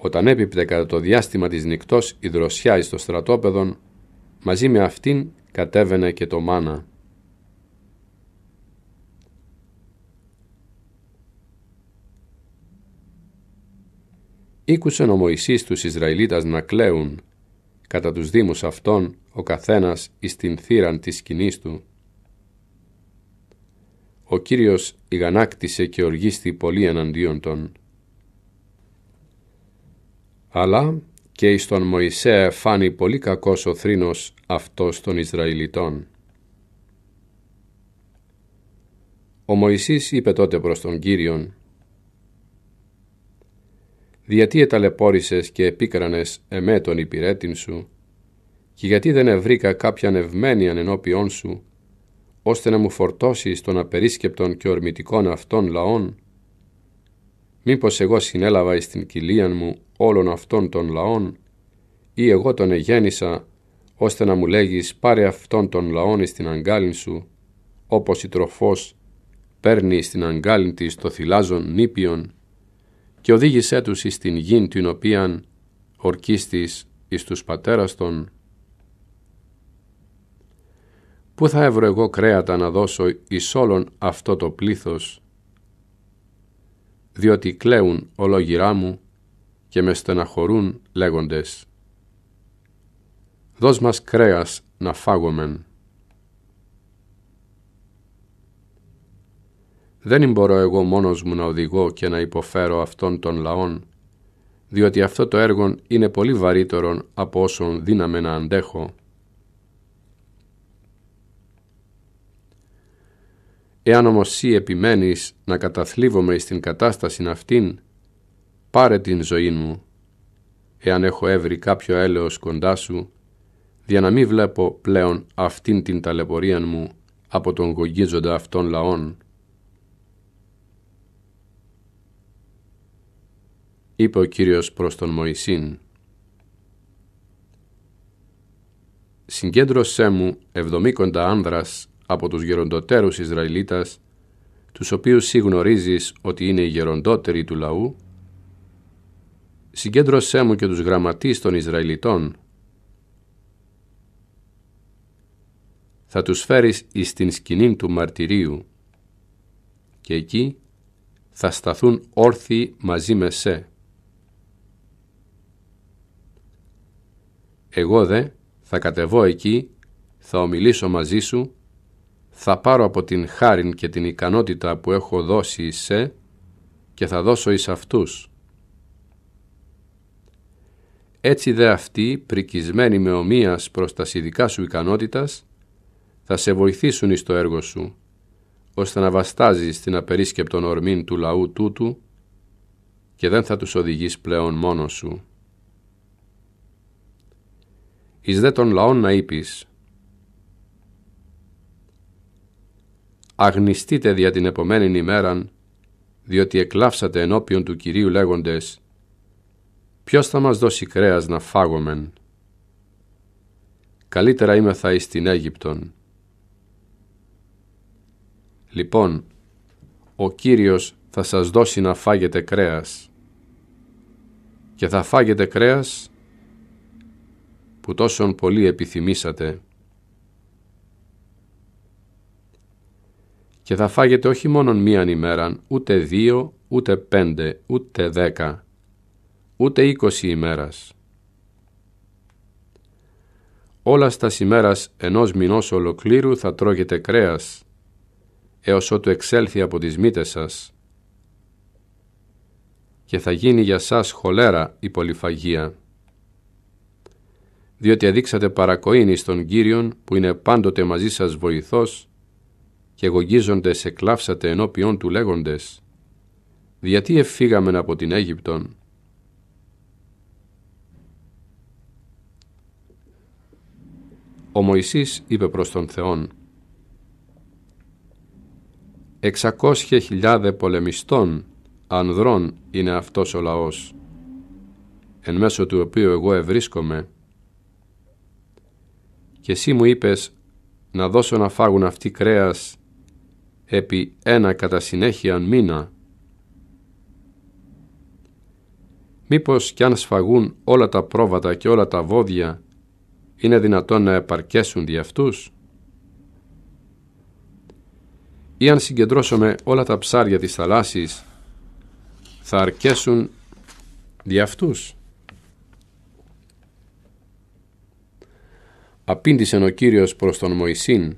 Όταν έπιπτε κατά το διάστημα της νυχτός η δροσιά εις το στρατόπεδον, μαζί με αυτήν κατέβαινε και το μάνα. Ήκουσεν ο Μωυσής τους Ισραηλίτας να κλαίουν κατά τους δήμους αυτών ο καθένας εις την θύραν της σκηνής του. Ο Κύριος ηγανάκτησε και οργίστη πολύ εναντίον των. Αλλά και εις τον Μωυσέ φάνη πολύ κακός ο θρήνος αυτός των Ισραηλιτών. Ο Μωυσής είπε τότε προς τον Κύριον «Διατί εταλαιπώρησες και επίκρανες εμέ τον υπηρέτην σου και γιατί δεν ευρήκα κάποια ευμένιαν ενώπιόν σου ώστε να μου φορτώσεις των απερίσκεπτων και ορμητικών αυτών λαών» Μήπως εγώ συνέλαβα εις την κοιλία μου όλων αυτών των λαών ή εγώ τον εγέννησα ώστε να μου λέγεις πάρε αυτόν τον λαόν εις την αγκάλιν σου όπως η τροφός παίρνει στην αγκάλιν της το θυλάζον νήπιον και οδήγησέ τους εις την γην την οποίαν ορκίστης εις τους πατέρας των. Πού θα έβρω εγώ κρέατα να δώσω εις όλον αυτό το πλήθος διότι κλαίουν ολόγυρά μου και με στεναχωρούν λέγοντες «Δώσ' μας κρέας να φάγομεν». Δεν μπορώ εγώ μόνος μου να οδηγώ και να υποφέρω αυτών των λαών, διότι αυτό το έργο είναι πολύ βαρύτερο από όσον δύναμε να αντέχω, Εάν όμως εσύ επιμένεις να καταθλίβομαι στην κατάσταση αυτήν, πάρε την ζωή μου, εάν έχω έβρει κάποιο έλεος κοντά σου, για να μην βλέπω πλέον αυτήν την ταλαιπωρία μου από τον γογίζοντα αυτών λαών. Είπε ο Κύριος προς τον Μωυσήν. Συγκέντρωσέ μου εβδομήκοντα άνδρας από τους γεροντοτέρους Ισραηλίτας, τους οποίους συγνωρίζεις ότι είναι οι γεροντότεροι του λαού, συγκέντρωσέ μου και τους γραμματείς των Ισραηλιτών. Θα τους φέρεις εις την σκηνή του μαρτυρίου και εκεί θα σταθούν όρθιοι μαζί με σε. Εγώ δε θα κατεβώ εκεί, θα ομιλήσω μαζί σου θα πάρω από την χάριν και την ικανότητα που έχω δώσει εις σε και θα δώσω εις αυτούς. Έτσι δε αυτοί, πρικισμένοι με ομοίας προς τα ειδικά σου ικανότητας, θα σε βοηθήσουν εις το έργο σου, ώστε να βαστάζεις την απερίσκεπτον ορμήν του λαού τούτου και δεν θα τους οδηγείς πλέον μόνος σου. Εις δε των λαών να είπεις, αγνιστείτε δια την επομένη ημέραν, διότι εκλάψατε ενώπιον του Κυρίου λέγοντες «Ποιος θα μας δώσει κρέας να φάγομεν» «Καλύτερα είμεθα εις την Αίγυπτον». Λοιπόν, ο Κύριος θα σας δώσει να φάγετε κρέας και θα φάγετε κρέας που τόσον πολύ επιθυμήσατε. και θα φάγετε όχι μόνον μίαν ημέραν, ούτε δύο, ούτε πέντε, ούτε δέκα, ούτε είκοσι ημέρας. Όλα στα ημέρας ενός μηνός ολοκλήρου θα τρώγετε κρέας, έως ότου εξέλθει από τις μύτες σας, και θα γίνει για σας χολέρα η πολυφαγία. Διότι αδείξατε παρακοήνη στον Κύριον που είναι πάντοτε μαζί σας βοηθός και σε εκλάψατε ενώπιον του λέγοντες «Διατί εφήγαμεν από την Αίγυπτον» Ο Μωυσής είπε προς τον Θεόν «Εξακόσχε χιλιάδε πολεμιστών ανδρών είναι αυτός ο λαός, εν μέσω του οποίου εγώ ευρίσκομαι. Και εσύ μου είπες να δώσω να φάγουν αυτοί κρέας επί ένα κατά συνέχεια μήνα. Μήπως κι αν σφαγούν όλα τα πρόβατα και όλα τα βόδια, είναι δυνατόν να επαρκέσουν δι' αυτούς. Ή αν συγκεντρώσουμε όλα τα ψάρια της θαλάσσης, θα αρκέσουν δι' αυτούς. Απήντησε ο Κύριος προς τον Μωυσήν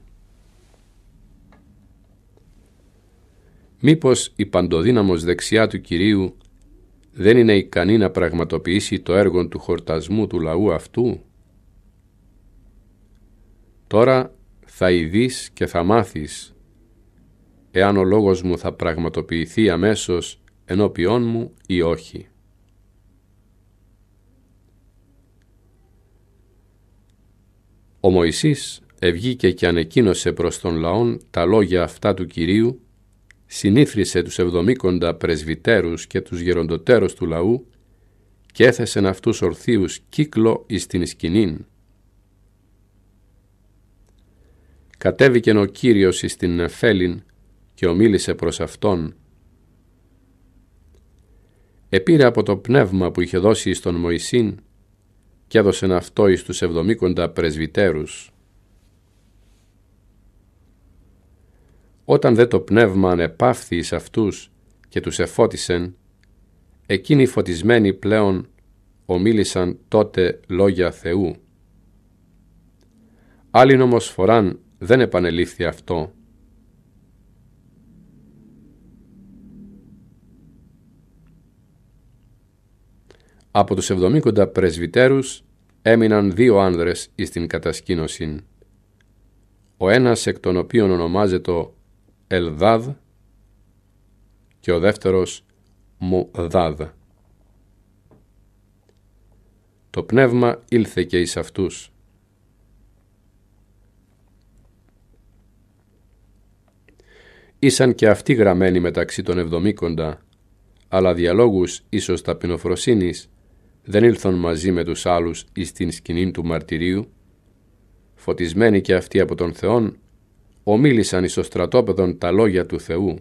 Μήπως η παντοδύναμος δεξιά του Κυρίου δεν είναι ικανή να πραγματοποιήσει το έργο του χορτασμού του λαού αυτού. Τώρα θα ειδείς και θα μάθεις, εάν ο λόγος μου θα πραγματοποιηθεί αμέσως ενώπιόν μου ή όχι. Ο Μωυσής ευγήκε και ανεκκίνωσε προς τον λαόν τα λόγια αυτά του Κυρίου συνήθρισε τους εβδομήκοντα πρεσβυτέρους και τους γεροντοτέρους του λαού και έθεσεν αυτούς ορθίους κύκλο εις την σκηνήν. Κατέβηκε ο Κύριος εις την Νεφέλην και ομίλησε προς Αυτόν. Επήρε από το πνεύμα που είχε δώσει εις τον Μωυσήν και έδωσεν αυτό εις τους εβδομήκοντα πρεσβυτέρους. Όταν δε το πνεύμα ανεπάφθη εις αυτούς και τους εφώτισεν, εκείνοι φωτισμένοι πλέον ομίλησαν τότε λόγια Θεού. Άλλην όμως φοράν δεν επανελήφθη αυτό. Από τους εβδομήκοντα πρεσβυτέρους έμειναν δύο άνδρες εις την κατασκήνωσιν. Ο ένας εκ των οποίων ονομάζεται Ελδάδ και ο δεύτερος Μουδάδ. Το πνεύμα ήλθε και εις αυτούς. Ήσαν και αυτοί γραμμένοι μεταξύ των εβδομήκοντα, αλλά διαλόγους ίσως ταπεινοφροσύνης δεν ήλθαν μαζί με τους άλλους εις την σκηνή του μαρτυρίου, φωτισμένοι και αυτοί από τον Θεόν ομίλησαν εις το στρατόπεδον τα λόγια του Θεού.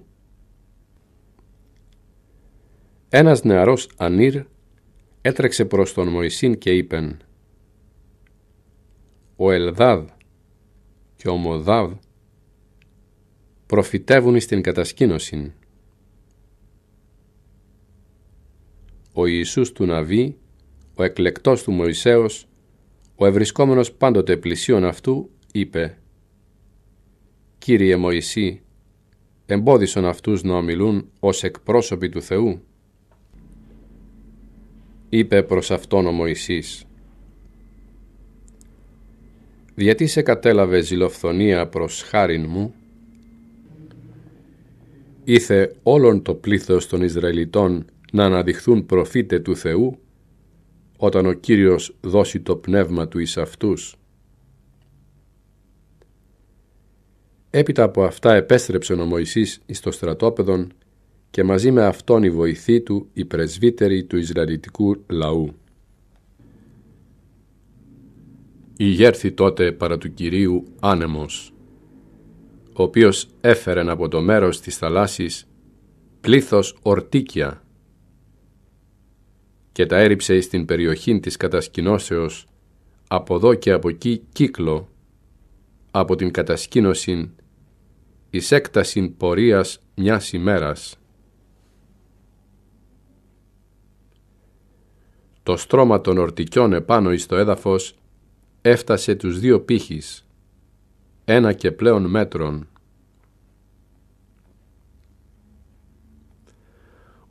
Ένας νεαρός ανήρ έτρεξε προς τον Μωυσήν και είπεν «Ο Ελδάδ και ο Μοδάβ προφητεύουν εις την κατασκήνωσιν». Ο Ιησούς του Ναβί, ο εκλεκτός του Μωυσέως, ο ευρισκόμενος πάντοτε πλησίον αυτού, είπε «Κύριε Μωυσή, εμπόδισον αυτούς να ομιλούν ως εκπρόσωποι του Θεού». Είπε προς αυτόν ο Μωυσής «Γιατί σε κατέλαβε ζηλοφθονία προς χάριν μου» Ήθε όλον το πλήθος των Ισραηλιτών να αναδειχθούν προφήτε του Θεού όταν ο Κύριος δώσει το πνεύμα του εις αυτούς. Έπειτα από αυτά επέστρεψε ο Μωυσής εις το στρατόπεδον και μαζί με αυτόν η βοηθή του, οι πρεσβύτεροι του Ισραηλιτικού λαού. Υγέρθη τότε παρά του Κυρίου άνεμος, ο οποίος έφερε από το μέρος της θαλάσσης πλήθος ορτίκια και τα έριψε στην περιοχή της κατασκηνώσεως από εδώ και από εκεί κύκλο από την κατασκήνωση η έκταση πορείας μιας ημέρας. Το στρώμα των ορτικιών επάνω εις το έδαφος έφτασε τους δύο πύχης, ένα και πλέον μέτρων.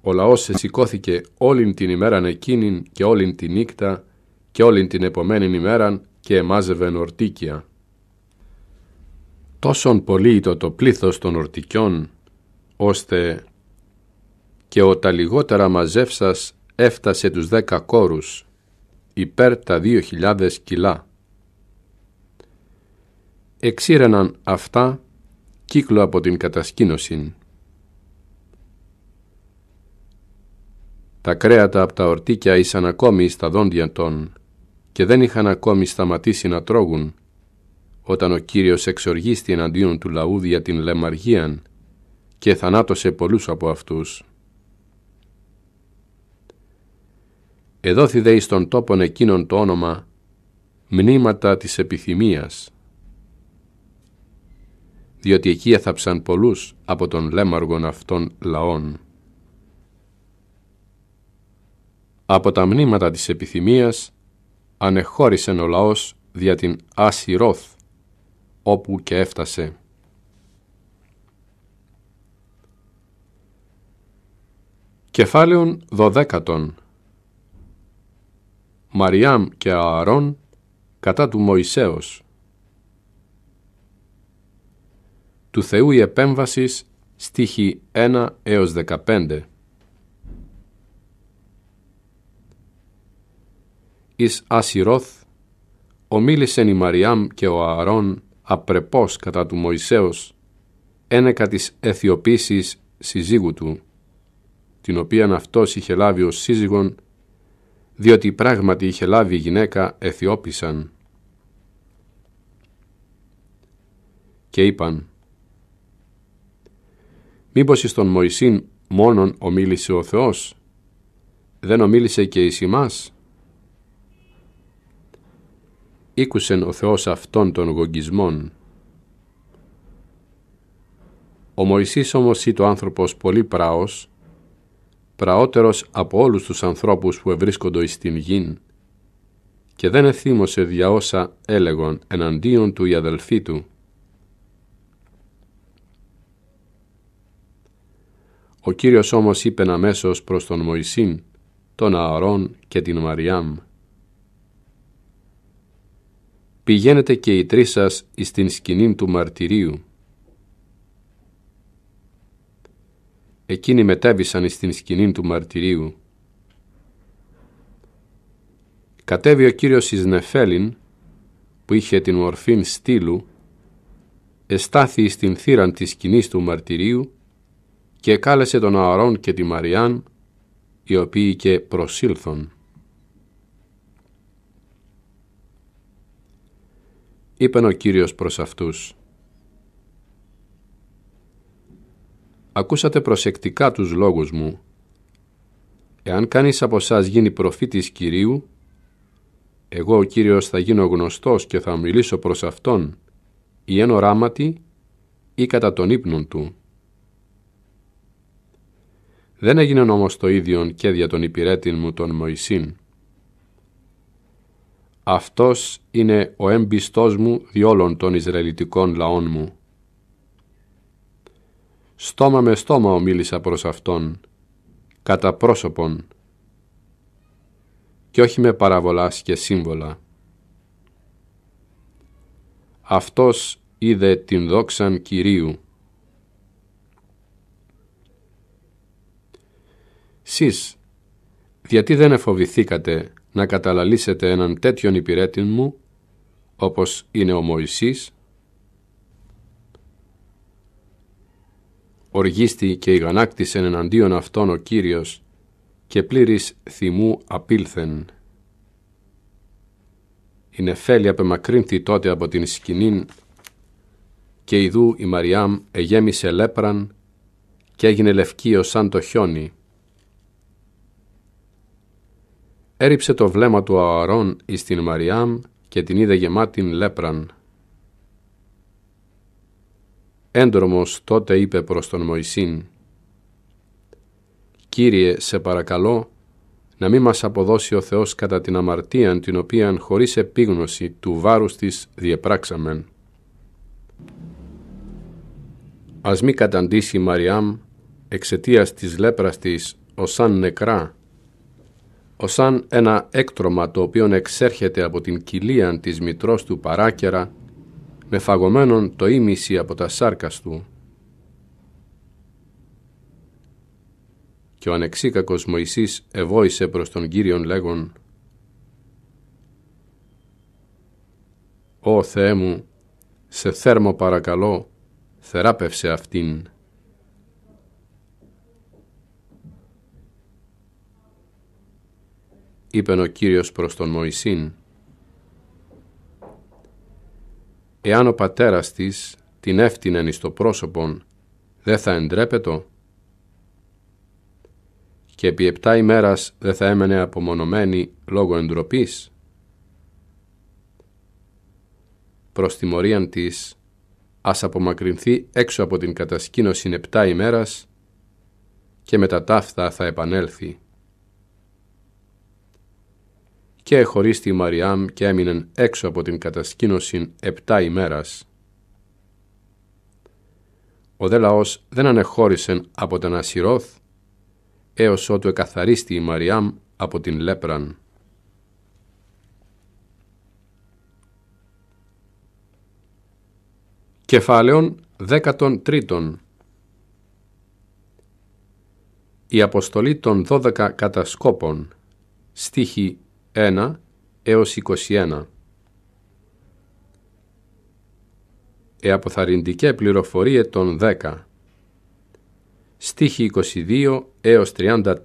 Ο λαός σηκώθηκε όλην την ημέραν εκείνην και όλην την νύχτα και όλην την επόμενη ημέραν και εμάζευε ορτίκια τόσον πολύ το πλήθος των ορτικιών, ώστε και ο τα λιγότερα μαζεύσας έφτασε τους δέκα κόρους, υπέρ τα δύο χιλιάδες κιλά. Εξήρεναν αυτά κύκλο από την κατασκήνωση. Τα κρέατα από τα ορτίκια ήσαν ακόμη στα δόντια των και δεν είχαν ακόμη σταματήσει να τρώγουν όταν ο Κύριος εξοργίστη εναντίον του λαού δια την λεμαργίαν και θανάτωσε πολλούς από αυτούς. Εδώ δε στον τόπο εκείνον το όνομα «Μνήματα της επιθυμίας» διότι εκεί έθαψαν πολλούς από τον λέμαργον αυτών λαών. Από τα μνήματα της επιθυμίας ανεχώρησε ο λαός δια την Άσυροθ, όπου και έφτασε. Κεφάλαιον δωδέκατον Μαριάμ και Ααρών κατά του Μωυσέως Του Θεού η επέμβασης στίχη 1 έως 15 Εις Άσιροθ ομίλησεν η Μαριάμ και ο Ααρών Απρεπός κατά του Μωυσέως ένεκα της αιθιοποίησης συζύγου του, την οποία αυτός είχε λάβει ως σύζυγον, διότι πράγματι είχε λάβει η γυναίκα αιθιόπισαν. Και είπαν, «Μήπως εις τον Μωυσήν μόνον ομίλησε ο Θεός, δεν ομίλησε και εις ημάς». Ήκουσεν ο Θεός αυτών των γογγισμών. Ο Μωυσής όμως είτο άνθρωπος πολύ πράος, πραότερος από όλους τους ανθρώπους που ευρίσκονται εις την γην, και δεν εθύμωσε δια όσα έλεγον εναντίον του η αδελφή του. Ο Κύριος όμως είπε αμέσως προς τον Μωυσήν, τον Ααρών και την Μαριάμ πηγαίνετε και οι τρεις σας εις την σκηνή του μαρτυρίου. Εκείνοι μετέβησαν εις την σκηνή του μαρτυρίου. Κατέβη ο Κύριος εις που είχε την ορφήν στήλου, εστάθη στην θύραν της σκηνής του μαρτυρίου και κάλεσε τον Αρόν και τη Μαριάν, οι οποίοι και προσήλθον. είπεν ο Κύριος προς αυτούς. Ακούσατε προσεκτικά τους λόγους μου. Εάν κανείς από σας γίνει προφήτης Κυρίου, εγώ ο Κύριος θα γίνω γνωστός και θα μιλήσω προς Αυτόν, ή εν οράματι, ή κατά τον ύπνον Του. Δεν έγινε όμως το ίδιο και δια τον υπηρέτην μου τον Μωυσήν. «Αυτός είναι ο εμπιστός μου διόλων των Ισραηλιτικών λαών μου». Στόμα με στόμα ομίλησα προς Αυτόν, κατά πρόσωπον, και όχι με παραβολάς και σύμβολα. Αυτός είδε την δόξαν Κυρίου. Σεις, γιατί δεν εφοβηθήκατε να καταλαλήσετε έναν τέτοιον υπηρέτη μου, όπως είναι ο Μωυσής, οργίστη και ηγανάκτησεν εναντίον αυτών ο Κύριος και πλήρης θυμού απήλθεν. Η Νεφέλη απεμακρύνθη τότε από την σκηνήν και ειδού η Μαριάμ εγέμισε λέπραν και έγινε λευκή ως σαν το χιόνι Έριψε το βλέμμα του Ααρών εις την Μαριάμ και την είδε γεμάτην λέπραν. Έντρομος τότε είπε προς τον Μωυσήν «Κύριε, σε παρακαλώ, να μη μας αποδώσει ο Θεός κατά την αμαρτίαν την οποίαν χωρίς επίγνωση του βάρους της διεπράξαμεν. Ας μη καταντήσει η Μαριάμ εξαιτίας της λέπρας της ως νεκρά ο ένα έκτρωμα το οποίο εξέρχεται από την κοιλία της μητρός του παράκερα, με φαγωμένον το ίμιση από τα σάρκας του. Και ο ανεξίκακος Μωυσής εβόησε προς τον Κύριον λέγον «Ω Θεέ μου, σε θέρμο παρακαλώ, θεράπευσε αυτήν». είπε ο Κύριος προς τον Μωυσήν. Εάν ο πατέρας της την έφτυνεν εις το πρόσωπον, δε θα εντρέπετο. Και επί επτά ημέρας δε θα έμενε απομονωμένη λόγω εντροπής. Προς τιμωρίαν της, ας απομακρυνθεί έξω από την κατασκήνωση επτά ημέρας και με τα τάφθα θα επανέλθει και χωρίστη η Μαριάμ και έμειναν έξω από την κατασκήνωση επτά ημέρας. Ο δε λαός δεν ανεχώρησεν από τον Ασυρώθ έως ότου εκαθαρίστη η Μαριάμ από την λέπραν. Κεφάλαιον 13 Η αποστολή των 12 κατασκόπων στίχη 1 έως 21. Ε αποθαρρυντικέ πληροφορίε των 10. Στίχη 22 έως 34.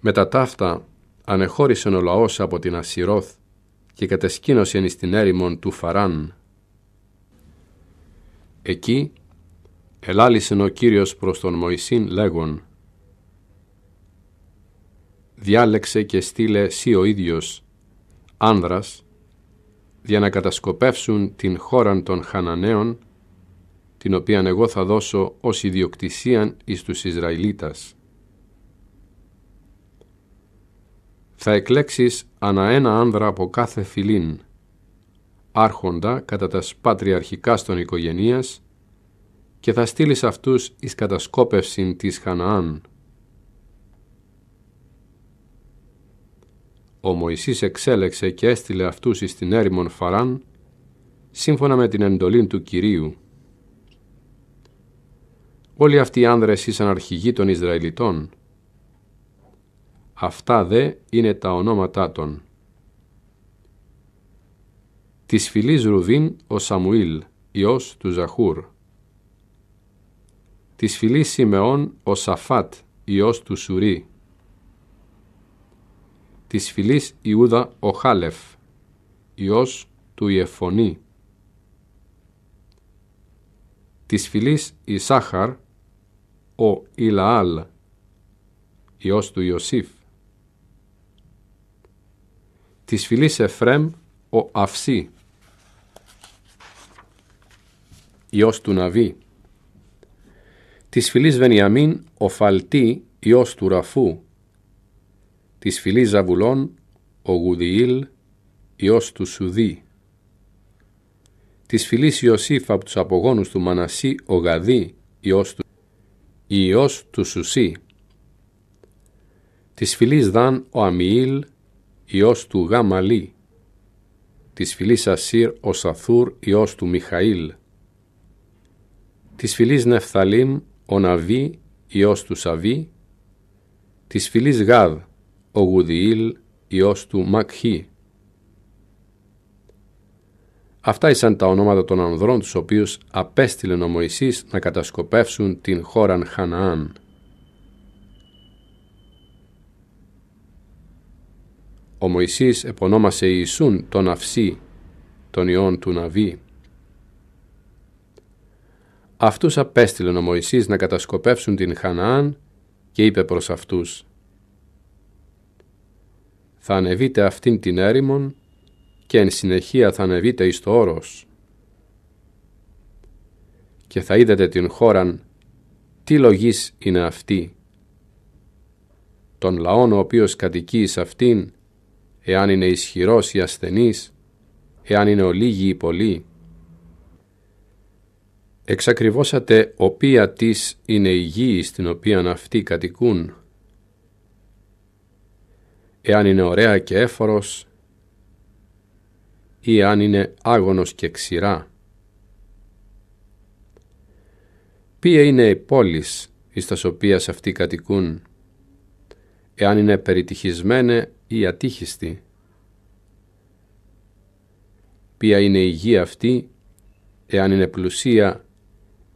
Με τα ταύτα ανεχώρησε ο λαός από την Ασυρώθ και κατεσκήνωσε εις την έρημον του Φαράν. Εκεί Ελάλησεν ο Κύριος προς τον Μωυσήν λέγον «Διάλεξε και στείλε σύ ο ίδιος, άνδρας, για να κατασκοπεύσουν την χώραν των Χαναναίων, την οποία εγώ θα δώσω ως ιδιοκτησίαν εις τους Ισραηλίτας. Θα εκλέξεις ανά ένα άνδρα από κάθε φυλήν, άρχοντα κατά τας πατριαρχικάς των οικογενείας, και θα στείλεις αυτούς εις κατασκόπευση της Χαναάν. Ο Μωυσής εξέλεξε και έστειλε αυτούς εις την έρημον Φαράν, σύμφωνα με την εντολή του Κυρίου. Όλοι αυτοί οι άνδρες ήσαν αρχηγοί των Ισραηλιτών. Αυτά δε είναι τα ονόματά των. Της φυλής Ρουβίν ο Σαμουήλ, ιός του Ζαχούρ της φυλής Σιμεών ο Σαφάτ, ιός του Σουρί, της φυλής Ιούδα ο Χάλεφ, ιός του Ιεφωνή, της φυλής Ισάχαρ ο Ιλαάλ, ιός του Ιωσήφ, της φυλής Εφρέμ ο Αυσί, ιός του Ναβί, της φυλής Βενιαμίν ο Φαλτή ιός του Ραφού, της φυλής Ζαβουλών ο Γουδιήλ ιός του Σουδή, της φυλής Ιωσήφ από τους απογόνους του Μανασί ο Γαδί ιός του, Σουσί, της φυλής Δαν ο Αμιήλ Υιός του Γαμαλή, της φυλής Ασύρ ο Σαθούρ Υιός του Μιχαήλ, της φυλής Νεφθαλήμ ο Ναβί, ιός του σαβί της φυλής Γαδ, ο Γουδιήλ, ιός του Μακχή. Αυτά ήσαν τα ονόματα των ανδρών τους οποίους απέστειλε ο Μωυσής να κατασκοπεύσουν την χώραν Χαναάν. Ο Μωυσής επωνόμασε Ιησούν τον αυσί, τον Υιόν του ναβί Αυτούς απέστειλε ο Μωυσής να κατασκοπεύσουν την Χαναάν και είπε προς αυτούς «Θα ανεβείτε αυτήν την έρημον και εν συνεχεία θα ανεβείτε εις το όρος και θα είδατε την χώραν τι λογής είναι αυτή τον λαόν ο οποίος κατοικεί εις αυτήν εάν είναι ισχυρός ή ασθενής εάν είναι ολίγοι ή πολλοί εξακριβώσατε οποία της είναι η γη στην οποία αυτοί κατοικούν. Εάν είναι ωραία και έφορος ή αν είναι άγονος και ξηρά. Ποια είναι η πόλης εις τας οποίας αυτοί κατοικούν, εάν είναι περιτυχισμένε ή ατύχιστη. Ποια είναι η γη αυτή, εάν είναι πλουσία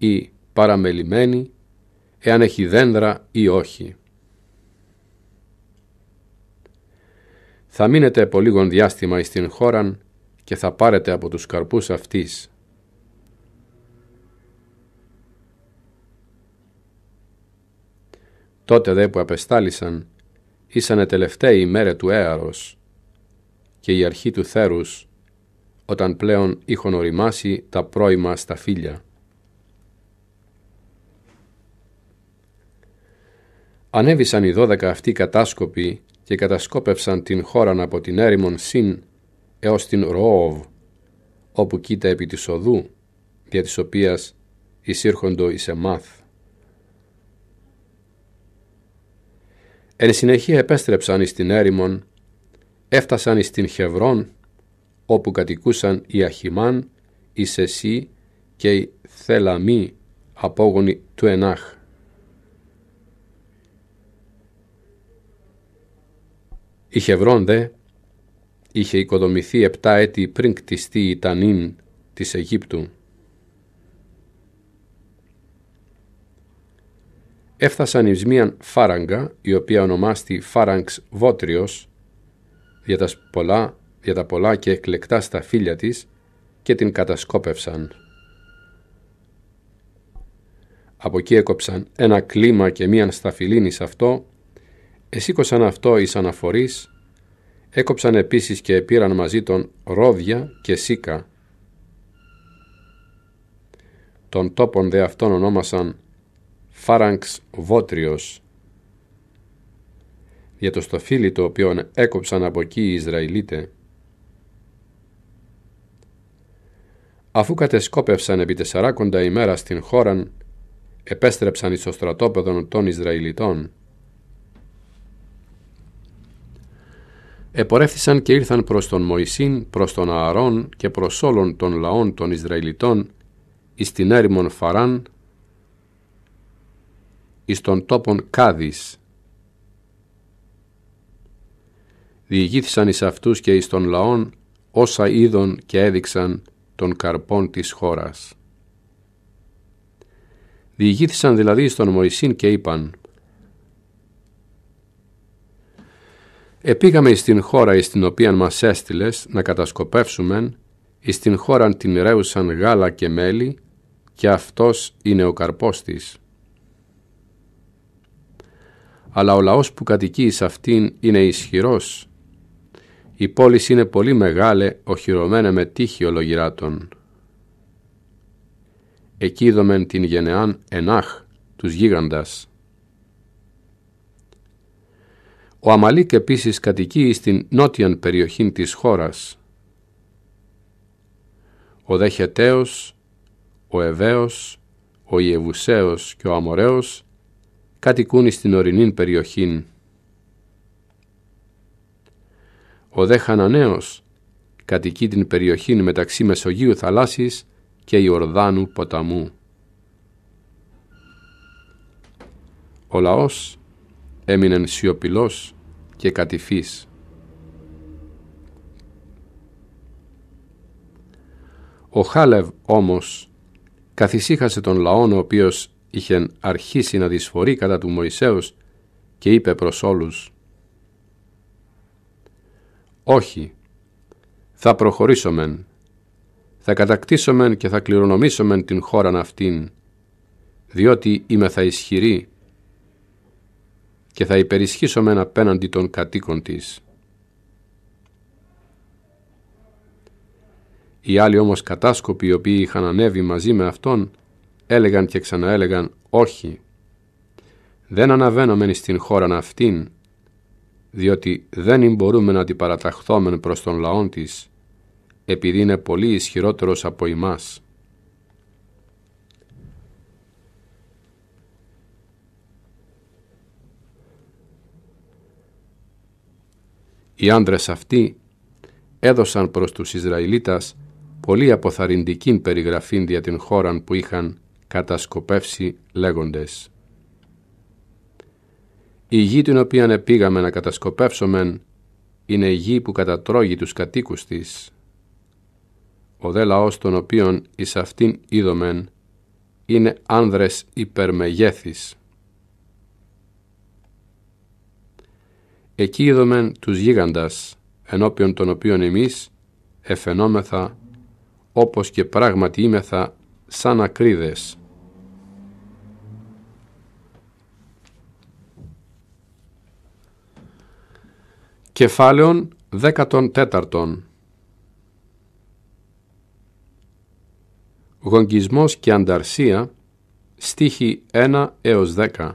ή παραμελημένη, εάν έχει δένδρα ή όχι. Θα μείνετε πολύγον διάστημα εις την χώραν και θα πάρετε από τους καρπούς αυτής. Τότε δε που απεστάλησαν, ήσανε τελευταίοι μέρα του έαρος και η αρχή του θέρους, όταν πλέον είχαν οριμάσει τα πρώιμα στα φύλλα. Ανέβησαν οι δώδεκα αυτοί κατάσκοποι και κατασκόπευσαν την χώρα από την έρημον Σιν έως την Ροόβ, όπου κοίτα επί της οδού, δια της οποίας εισήρχοντο εις εμάθ. Εν συνεχεία επέστρεψαν εις την έρημον, έφτασαν εις την Χευρών, όπου κατοικούσαν οι Αχιμάν, οι Σεσί και οι Θελαμί, απόγονοι του Ενάχ. Η Χευρών είχε οικοδομηθεί επτά έτη πριν κτιστεί η Τανίν της Αιγύπτου. Έφτασαν εις μίαν φάραγγα, η οποία ονομάστη φάραγξ βότριος, για τας, πολλά, για τα πολλά και εκλεκτά στα φίλια της και την κατασκόπευσαν. Από εκεί έκοψαν ένα κλίμα και μίαν σταφυλίνη σε αυτό Εσήκωσαν αυτό οι αναφορείς, έκοψαν επίσης και πήραν μαζί τον ρόδια και σίκα. Τον τόπον δε αυτόν ονόμασαν Φάραγξ Βότριος. Για το στοφίλι το οποίο έκοψαν από εκεί οι Ισραηλίτε. Αφού κατεσκόπευσαν επί τεσσαράκοντα ημέρα στην χώραν, επέστρεψαν εις το στρατόπεδο των Ισραηλιτών επορεύθησαν και ήρθαν προς τον Μωυσήν, προς τον Ααρών και προς όλων των λαών των Ισραηλιτών εις την έρημον Φαράν, εις τον τόπον Κάδης. Διηγήθησαν εις αυτούς και εις των λαών όσα είδον και έδειξαν των καρπών της χώρας. Διηγήθησαν δηλαδή στον Μωυσήν και είπαν Επήγαμε στην χώρα εις την οποία μας έστειλες να κατασκοπεύσουμε, εις την χώραν την ρέουσαν γάλα και μέλι, και αυτός είναι ο καρπός της. Αλλά ο λαός που κατοικεί εις αυτήν είναι ισχυρός. Η πόλη είναι πολύ μεγάλη, οχυρωμένα με τύχη ολογυράτων. Εκεί είδομεν την γενεάν Ενάχ, τους γίγαντας. Ο Αμαλίκ επίσης κατοικεί στην νότιαν περιοχή της χώρας. Ο Δεχετέος, ο Εβαίος, ο Ιεβουσαίος και ο Αμοραίος κατοικούν στην ορεινή περιοχή. Ο Δέχανανέος κατοικεί την περιοχή μεταξύ Μεσογείου θαλάσσης και Ιορδάνου ποταμού. Ο λαός έμεινε σιωπηλός και κατηφής. Ο Χάλευ όμως καθησύχασε τον λαόν ο οποίος είχε αρχίσει να δυσφορεί κατά του Μωυσέως και είπε προς όλους «Όχι, θα προχωρήσομεν, θα κατακτήσομεν και θα κληρονομήσομεν την χώραν αυτήν, διότι είμαι θα ισχυρή και θα υπερισχύσω απέναντι των κατοίκων της. Οι άλλοι όμως κατάσκοποι οι οποίοι είχαν ανέβει μαζί με αυτόν έλεγαν και ξαναέλεγαν «Όχι, δεν αναβαίνομεν στην χώρα αυτήν, διότι δεν μπορούμε να την παραταχθόμεν προς τον λαόν της, επειδή είναι πολύ ισχυρότερος από εμάς. Οι άνδρες αυτοί έδωσαν προς τους Ισραηλίτας πολύ αποθαρρυντική περιγραφή δια την χώραν που είχαν κατασκοπεύσει λέγοντες. Η γη την οποία επήγαμε να κατασκοπεύσουμε είναι η γη που κατατρώγει τους κατοίκους της. Ο δε λαός των οποίων εις αυτήν είδομεν είναι άνδρες υπερμεγέθης. Εκεί είδομεν τους γίγαντας, ενώπιον των οποίων εμείς εφαινόμεθα όπως και πράγματι πράγματιήμεθα σαν ακρίδες. Κεφάλαιον 14 Γονγκισμός και ανταρσία στίχη 1 έως 10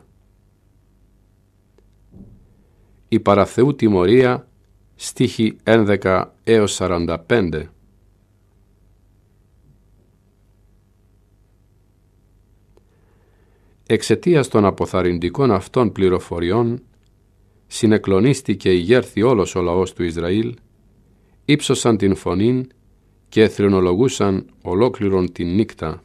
η παραθεού τιμωρία στίχη 11 έως 45. Εξαιτίας των αποθαρρυντικών αυτών πληροφοριών, συνεκλονίστηκε η γέρθη όλος ο λαός του Ισραήλ, ύψωσαν την φωνήν και θρηνολογούσαν ολόκληρον την νύκτα.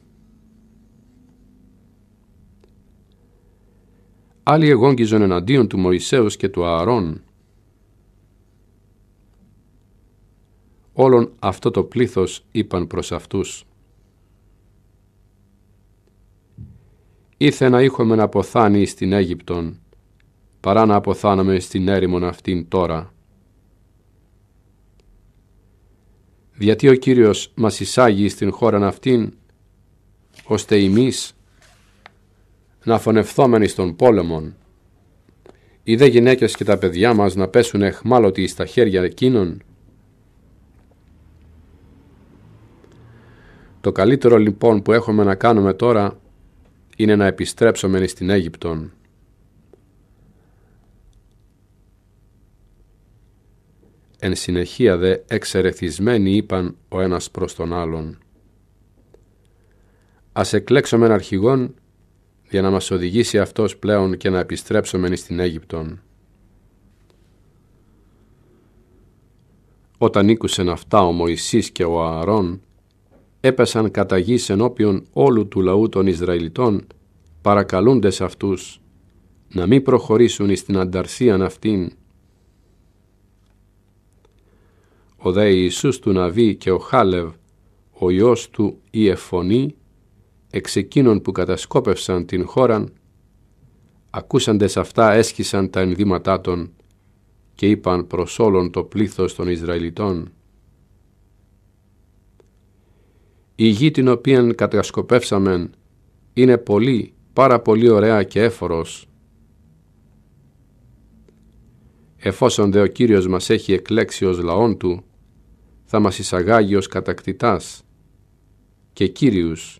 Άλλοι εγόγγιζαν εναντίον του Μωυσέως και του Ααρών. Όλον αυτό το πλήθος είπαν προς αυτούς. Ήθε να είχομεν να αποθάνει στην Αίγυπτον, παρά να αποθάναμε στην έρημον αυτήν τώρα. γιατί ο Κύριος μας εισάγει στην χώρα αυτήν, ώστε εμείς να φωνευθόμενοι στον πόλεμον. Οι δε γυναίκες και τα παιδιά μας να πέσουν εχμάλωτοι στα χέρια εκείνων. Το καλύτερο λοιπόν που έχουμε να κάνουμε τώρα είναι να επιστρέψουμε στην Αίγυπτον. Εν συνεχεία δε εξαιρεθισμένοι είπαν ο ένας προς τον άλλον. Ας εκλέξομεν αρχηγόν για να μας οδηγήσει αυτός πλέον και να επιστρέψουμε στην Αίγυπτον. Όταν ήκουσεν αυτά ο Μωυσής και ο Ααρών, έπεσαν κατά γης ενώπιον όλου του λαού των Ισραηλιτών, παρακαλούντες αυτούς να μην προχωρήσουν στην ανταρσίαν αυτήν. Ο δε Ιησούς του Ναβί και ο Χάλευ, ο Υιός του Ιεφωνή, εξ εκείνων που κατασκόπευσαν την χώραν, ακούσαντες αυτά έσχισαν τα ενδύματά των και είπαν προς όλον το πλήθος των Ισραηλιτών. Η γη την οποία κατασκοπεύσαμεν είναι πολύ, πάρα πολύ ωραία και έφορος. Εφόσον δε ο Κύριος μας έχει εκλέξει ως λαόν Του, θα μας εισαγάγει ως κατακτητάς και Κύριους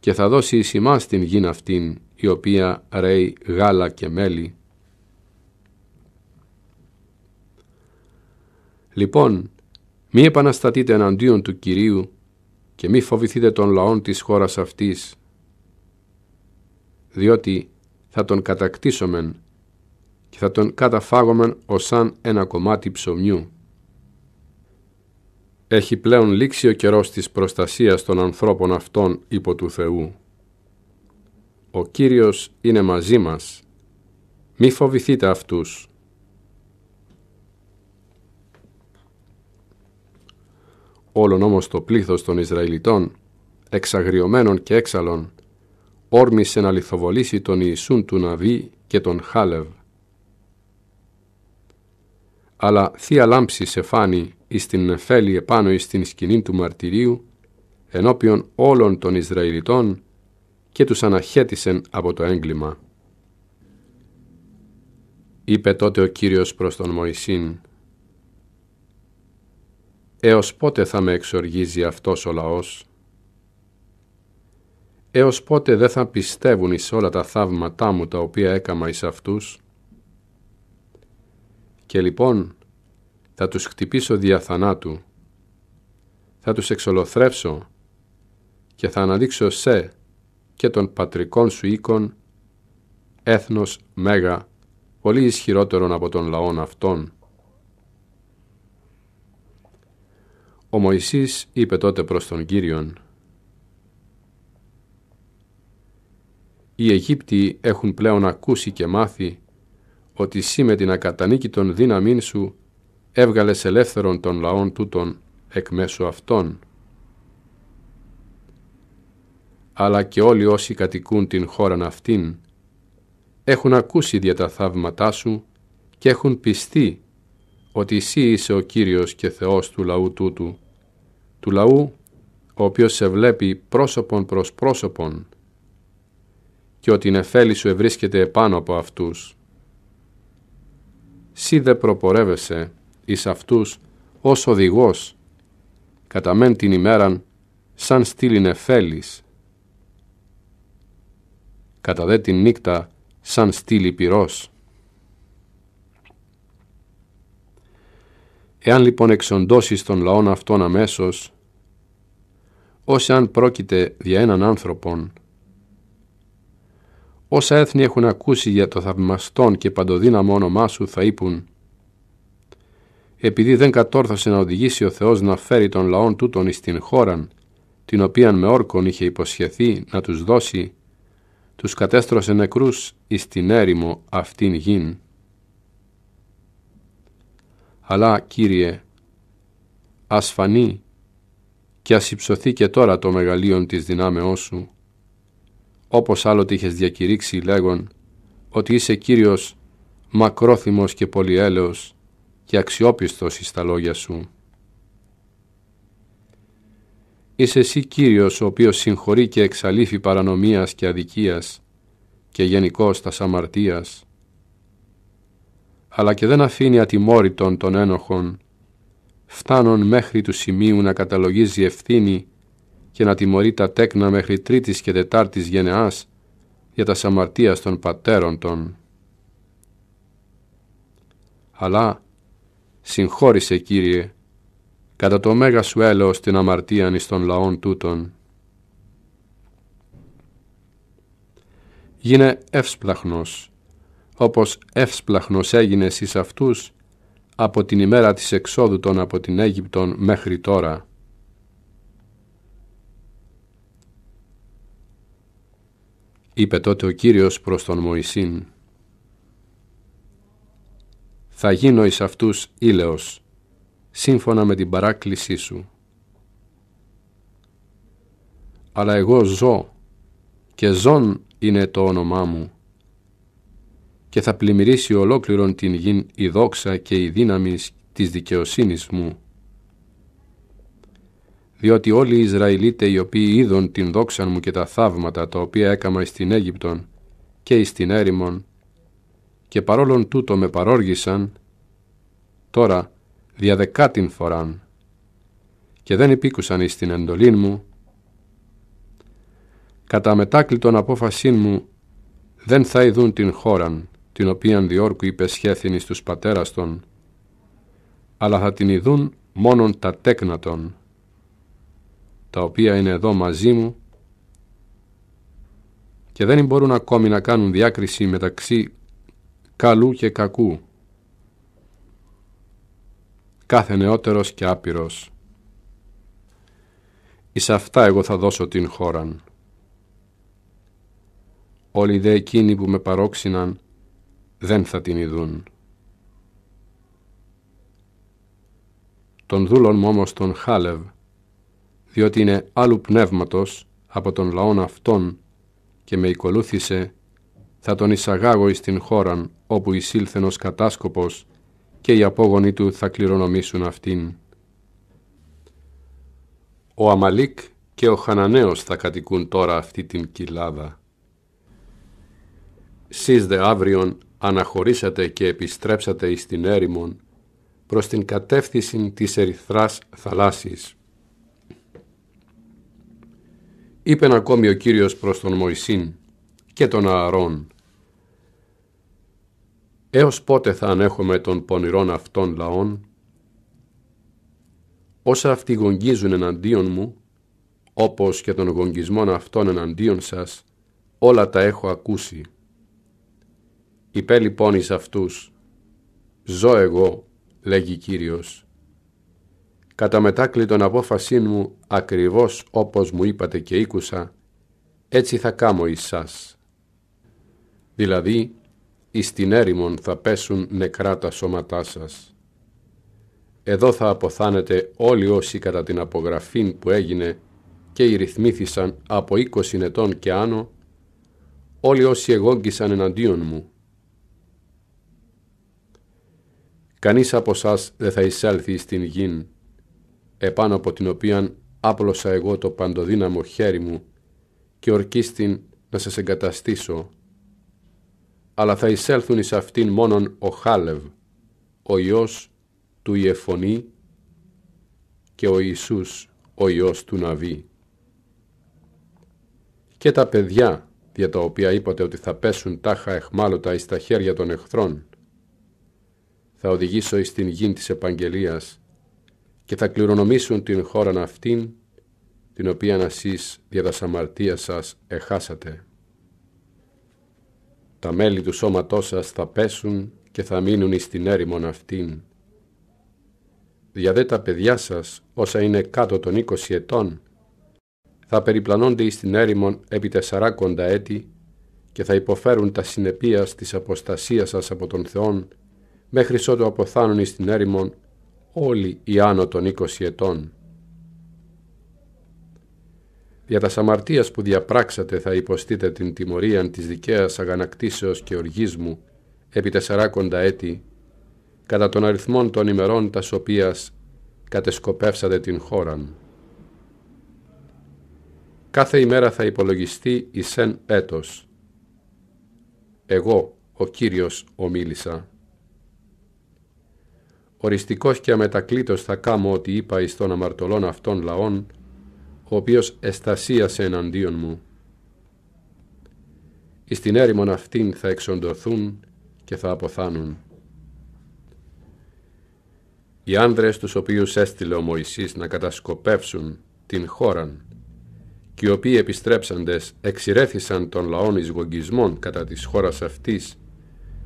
και θα δώσει εις ημάς την γην αυτήν η οποία ρέει γάλα και μέλι. Λοιπόν, μη επαναστατείτε εναντίον του Κυρίου και μη φοβηθείτε των λαών της χώρας αυτής, διότι θα τον κατακτήσομεν και θα τον καταφάγομεν ως σαν ένα κομμάτι ψωμιού έχει πλέον λήξει ο καιρός της προστασίας των ανθρώπων αυτών υπό του Θεού. Ο Κύριος είναι μαζί μας. Μη φοβηθείτε αυτούς. Όλον όμως το πλήθος των Ισραηλιτών, εξαγριωμένων και έξαλλων, όρμησε να λιθοβολήσει τον Ιησούν του Ναβί και τον Χάλευ. Αλλά θεία λάμψη σε φάνη εις την φέλη επάνω εις την σκηνή του μαρτυρίου ενώπιον όλων των Ισραηλιτών και τους αναχέτησεν από το έγκλημα. Είπε τότε ο Κύριος προς τον Μωυσήν «Έως πότε θα με εξοργίζει αυτός ο λαός» «Έως πότε δεν θα πιστεύουν εις όλα τα θαύματά μου τα οποία έκαμα εις αυτούς» Και λοιπόν θα τους χτυπήσω δια θανάτου. Θα τους εξολοθρέψω και θα αναδείξω σε και των πατρικών σου οίκων έθνος μέγα πολύ ισχυρότερον από τον λαών αυτών. Ο Μωυσής είπε τότε προς τον Κύριον «Οι Αιγύπτιοι έχουν πλέον ακούσει και μάθει ότι σύ με την ακατανίκητον δύναμήν σου έβγαλες ελεύθερον των λαών τούτων εκ μέσω αυτών. Αλλά και όλοι όσοι κατοικούν την χώραν αυτήν, έχουν ακούσει δια τα θαύματά σου και έχουν πιστεί ότι εσύ είσαι ο Κύριος και Θεός του λαού τούτου, του λαού ο οποίος σε βλέπει πρόσωπον προς πρόσωπον και ότι η νεφέλη σου ευρίσκεται επάνω από αυτούς. Σύ δε προπορεύεσαι εις αυτούς ως οδηγός, κατά μεν την ημέραν σαν στήλην εφέλης, κατά δε την νύκτα σαν στήλη πυρός. Εάν λοιπόν εξοντώσεις τον λαών αυτών αμέσως, ως αν πρόκειται για έναν άνθρωπον, όσα έθνη έχουν ακούσει για το θαυμαστόν και παντοδύναμο όνομά σου θα είπουν επειδή δεν κατόρθωσε να οδηγήσει ο Θεός να φέρει τον λαόν τούτον εις την χώραν, την οποίαν με όρκον είχε υποσχεθεί να τους δώσει, τους κατέστρωσε νεκρούς εις την έρημο αυτήν γην. Αλλά, Κύριε, ας φανεί και ας υψωθεί και τώρα το μεγαλείον της δυνάμεώς Σου, όπως άλλοτε είχες διακηρύξει λέγον, ότι είσαι Κύριος μακρόθυμος και πολυέλεος, και αξιόπιστος εις τα λόγια σου. Είσαι εσύ Κύριος ο οποίος συγχωρεί και εξαλείφει παρανομίας και αδικίας και γενικώς τα αμαρτίας, αλλά και δεν αφήνει ατιμόρυτον των ένοχων, φτάνον μέχρι του σημείου να καταλογίζει ευθύνη και να τιμωρεί τα τέκνα μέχρι τρίτης και τετάρτης γενεάς για τα σαμαρτία των πατέρων των. Αλλά Συγχώρησε, Κύριε, κατά το μέγα σου έλεος την αμαρτίαν εις των λαών τούτων. Γίνε εύσπλαχνος, όπως εύσπλαχνος έγινες εις αυτούς από την ημέρα της εξόδου των από την Αίγυπτον μέχρι τώρα. Είπε τότε ο Κύριος προς τον Μωυσήν θα γίνω εις αυτούς ήλεος, σύμφωνα με την παράκλησή σου. Αλλά εγώ ζω και ζών είναι το όνομά μου και θα πλημμυρίσει ολόκληρον την γη η δόξα και η δύναμη της δικαιοσύνης μου. Διότι όλοι οι Ισραηλίτες οι οποίοι είδον την δόξα μου και τα θαύματα τα οποία έκαμα στην Αίγυπτον και στην την έρημον και παρόλον τούτο με παρόργησαν, τώρα διαδεκάτην φοράν και δεν υπήκουσαν εις την εντολή μου, κατά μετάκλητον απόφασή μου δεν θα ειδούν την χώραν, την οποίαν διόρκου υπεσχέθην εις τους πατέρας των, αλλά θα την ειδούν μόνον τα τέκνα των, τα οποία είναι εδώ μαζί μου και δεν μπορούν ακόμη να κάνουν διάκριση μεταξύ καλού και κακού. Κάθε νεότερος και άπειρος. Εις αυτά εγώ θα δώσω την χώραν. Όλοι δε εκείνοι που με παρόξυναν δεν θα την ειδούν. Τον δούλον μου όμως τον χάλευ, διότι είναι άλλου πνεύματος από τον λαόν αυτόν και με οικολούθησε, θα τον εισαγάγω εις την χώραν όπου εισήλθεν ως κατάσκοπος και οι απόγονοί του θα κληρονομήσουν αυτήν. Ο Αμαλίκ και ο Χαναναίος θα κατοικούν τώρα αυτή την κοιλάδα. Σεις δε αύριον αναχωρήσατε και επιστρέψατε εις την έρημον προς την κατεύθυνση της ερυθράς θαλάσσης. Είπεν ακόμη ο Κύριος προς τον Μωυσήν και τον Ααρών Έως πότε θα ανέχομαι των πονηρών αυτών λαών, όσα αυτοί γογγίζουν εναντίον μου, όπως και των γονγισμών αυτών εναντίον σας, όλα τα έχω ακούσει. Υπέ λοιπόν εις αυτούς, ζω εγώ, λέγει Κύριος, κατά μετάκλητον απόφασή μου, ακριβώς όπως μου είπατε και ήκουσα, έτσι θα κάμω εις σας. Δηλαδή, εις την έρημον θα πέσουν νεκρά τα σώματά σας. Εδώ θα αποθάνετε όλοι όσοι κατά την απογραφή που έγινε και ρυθμίθησαν από είκοσι ετών και άνω, όλοι όσοι εγόγγισαν εναντίον μου. Κανείς από σας δεν θα εισέλθει στην γην, επάνω από την οποία άπλωσα εγώ το παντοδύναμο χέρι μου και ορκίστην να σας εγκαταστήσω αλλά θα εισέλθουν εις αυτήν μόνον ο Χάλευ, ο Υιός του Ιεφωνή και ο Ιησούς, ο Υιός του Ναβί. Και τα παιδιά, δια τα οποία είπατε ότι θα πέσουν τάχα εχμάλωτα εις τα χέρια των εχθρών, θα οδηγήσω εις την γην της επαγγελίας και θα κληρονομήσουν την χώραν αυτήν, την οποία ασείς δια τα σαμαρτία σας εχάσατε. Τα μέλη του σώματός σας θα πέσουν και θα μείνουν εις την έρημον αυτήν. Διαδέ τα παιδιά σας, όσα είναι κάτω των 20 ετών, θα περιπλανώνται εις την έρημον επί 40 έτη και θα υποφέρουν τα συνεπίας της αποστασίας σας από τον Θεόν, μέχρι ότου αποθάνουν εις την έρημον όλοι οι άνω των 20 ετών. Για τα σαμαρτίας που διαπράξατε θα υποστείτε την τιμωρία της δικαίας αγανακτήσεως και μου επί τεσσαράκοντα έτη, κατά των αριθμών των ημερών τας οποίας κατεσκοπεύσατε την χώραν. Κάθε ημέρα θα υπολογιστεί σεν έτος. Εγώ, ο Κύριος, ομίλησα. Οριστικός και αμετακλήτως θα κάμω ότι είπα εις των αμαρτωλών αυτών λαών, ο οποίος εστασίασε εναντίον μου. Εις την έρημον αυτήν θα εξοντωθούν και θα αποθάνουν. Οι άνδρες τους οποίους έστειλε ο Μωυσής να κατασκοπεύσουν την χώραν και οι οποίοι επιστρέψαντες εξηρέθησαν των λαών εις κατά της χώρας αυτής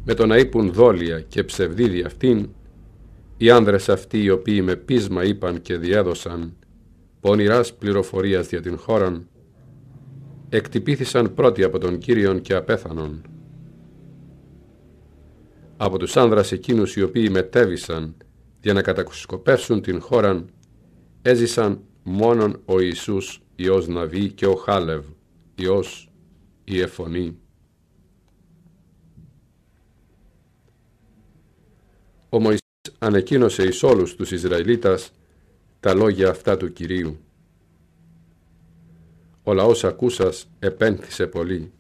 με το να είπουν δόλια και ψευδίδια αυτήν, οι άνδρες αυτοί οι οποίοι με πείσμα είπαν και διέδωσαν πονηράς πληροφορίας για την χώρα, εκτυπήθησαν πρώτοι από τον Κύριον και απέθανον. Από τους άνδρας εκείνους οι οποίοι μετέβησαν για να κατασκοπεύσουν την χώρα, έζησαν μόνον ο Ιησούς Υιός Ναβή και ο Χάλευ, Υιός η Εφωνή. Ο Μωυσής ανακοίνωσε εις όλους τους Ισραηλίτας τα λόγια αυτά του Κυρίου. Ο λαός ακούσας επένθησε πολύ.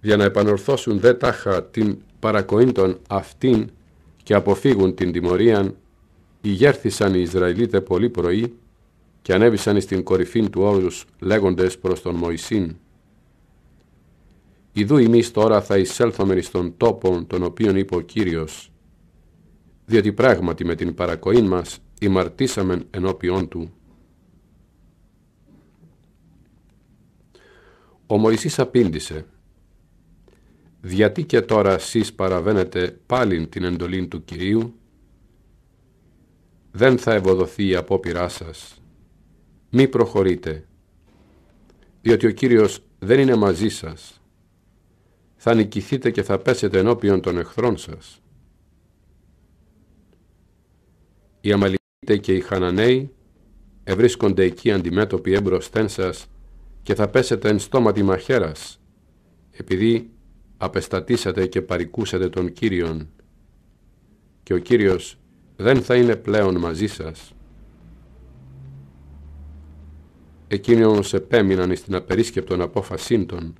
Για να επανορθώσουν δε τάχα την των αυτήν και αποφύγουν την τιμωρίαν, ηγέρθησαν οι Ισραηλίτες πολύ πρωί και ανέβησαν στην κορυφήν του όρους λέγοντες προς τον Μωυσήν. Ιδού εμείς τώρα θα εισέλθομεν στον τόπο τον οποίον είπε ο Κύριος, διότι πράγματι με την παρακοή μας ημαρτήσαμεν ενώπιόν Του. Ο Μωυσής απήντησε «Διατί και τώρα σεις παραβαίνετε πάλιν την εντολή του Κυρίου, δεν θα ευοδοθεί η απόπειρά σας. Μη προχωρείτε, διότι ο Κύριος δεν είναι μαζί σας. Θα νικηθείτε και θα πέσετε ενώπιον των εχθρών σας. Οι Αμαλικίτες και οι Χαναναίοι ευρίσκονται εκεί αντιμέτωποι έμπροσθέν σας και θα πέσετε εν στόματι μαχαίρας, επειδή απεστατήσατε και παρικούσατε τον Κύριον και ο Κύριος δεν θα είναι πλέον μαζί σας. Εκείνοι όμως επέμειναν στην την απερίσκεπτον απόφασήν των,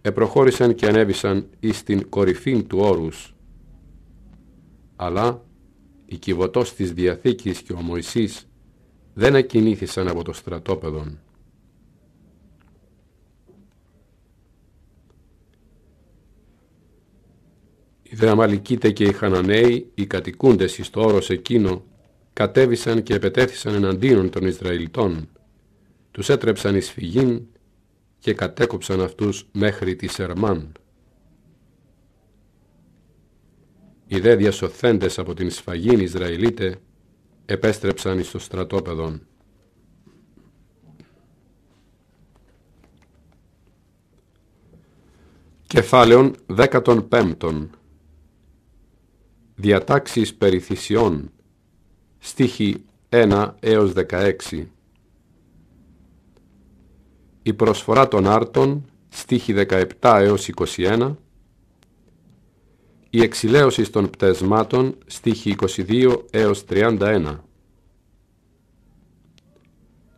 επροχώρησαν και ανέβησαν εις την κορυφή του όρους, αλλά οι κυβωτός της Διαθήκης και ο Μωυσής δεν ακινήθησαν από το στρατόπεδο. Οι δε και οι Χαναναίοι, οι κατοικούντες εις το όρος εκείνο, κατέβησαν και επετέθησαν εναντίον των Ισραηλιτών. Τους έτρεψαν εις φυγήν και κατέκοψαν αυτούς μέχρι τη Σερμάντ. Οι δε διασωθέντες από την σφαγήν Ισραηλίτε επέστρεψαν εις το στρατόπεδο. Κεφάλαιον 15 Διατάξεις περιθυσιών Στίχη 1 έως 16 Η προσφορά των άρτων Στίχη 17 έως 21 η εξηλαίωση των πτεσμάτων στίχη 22 έως 31.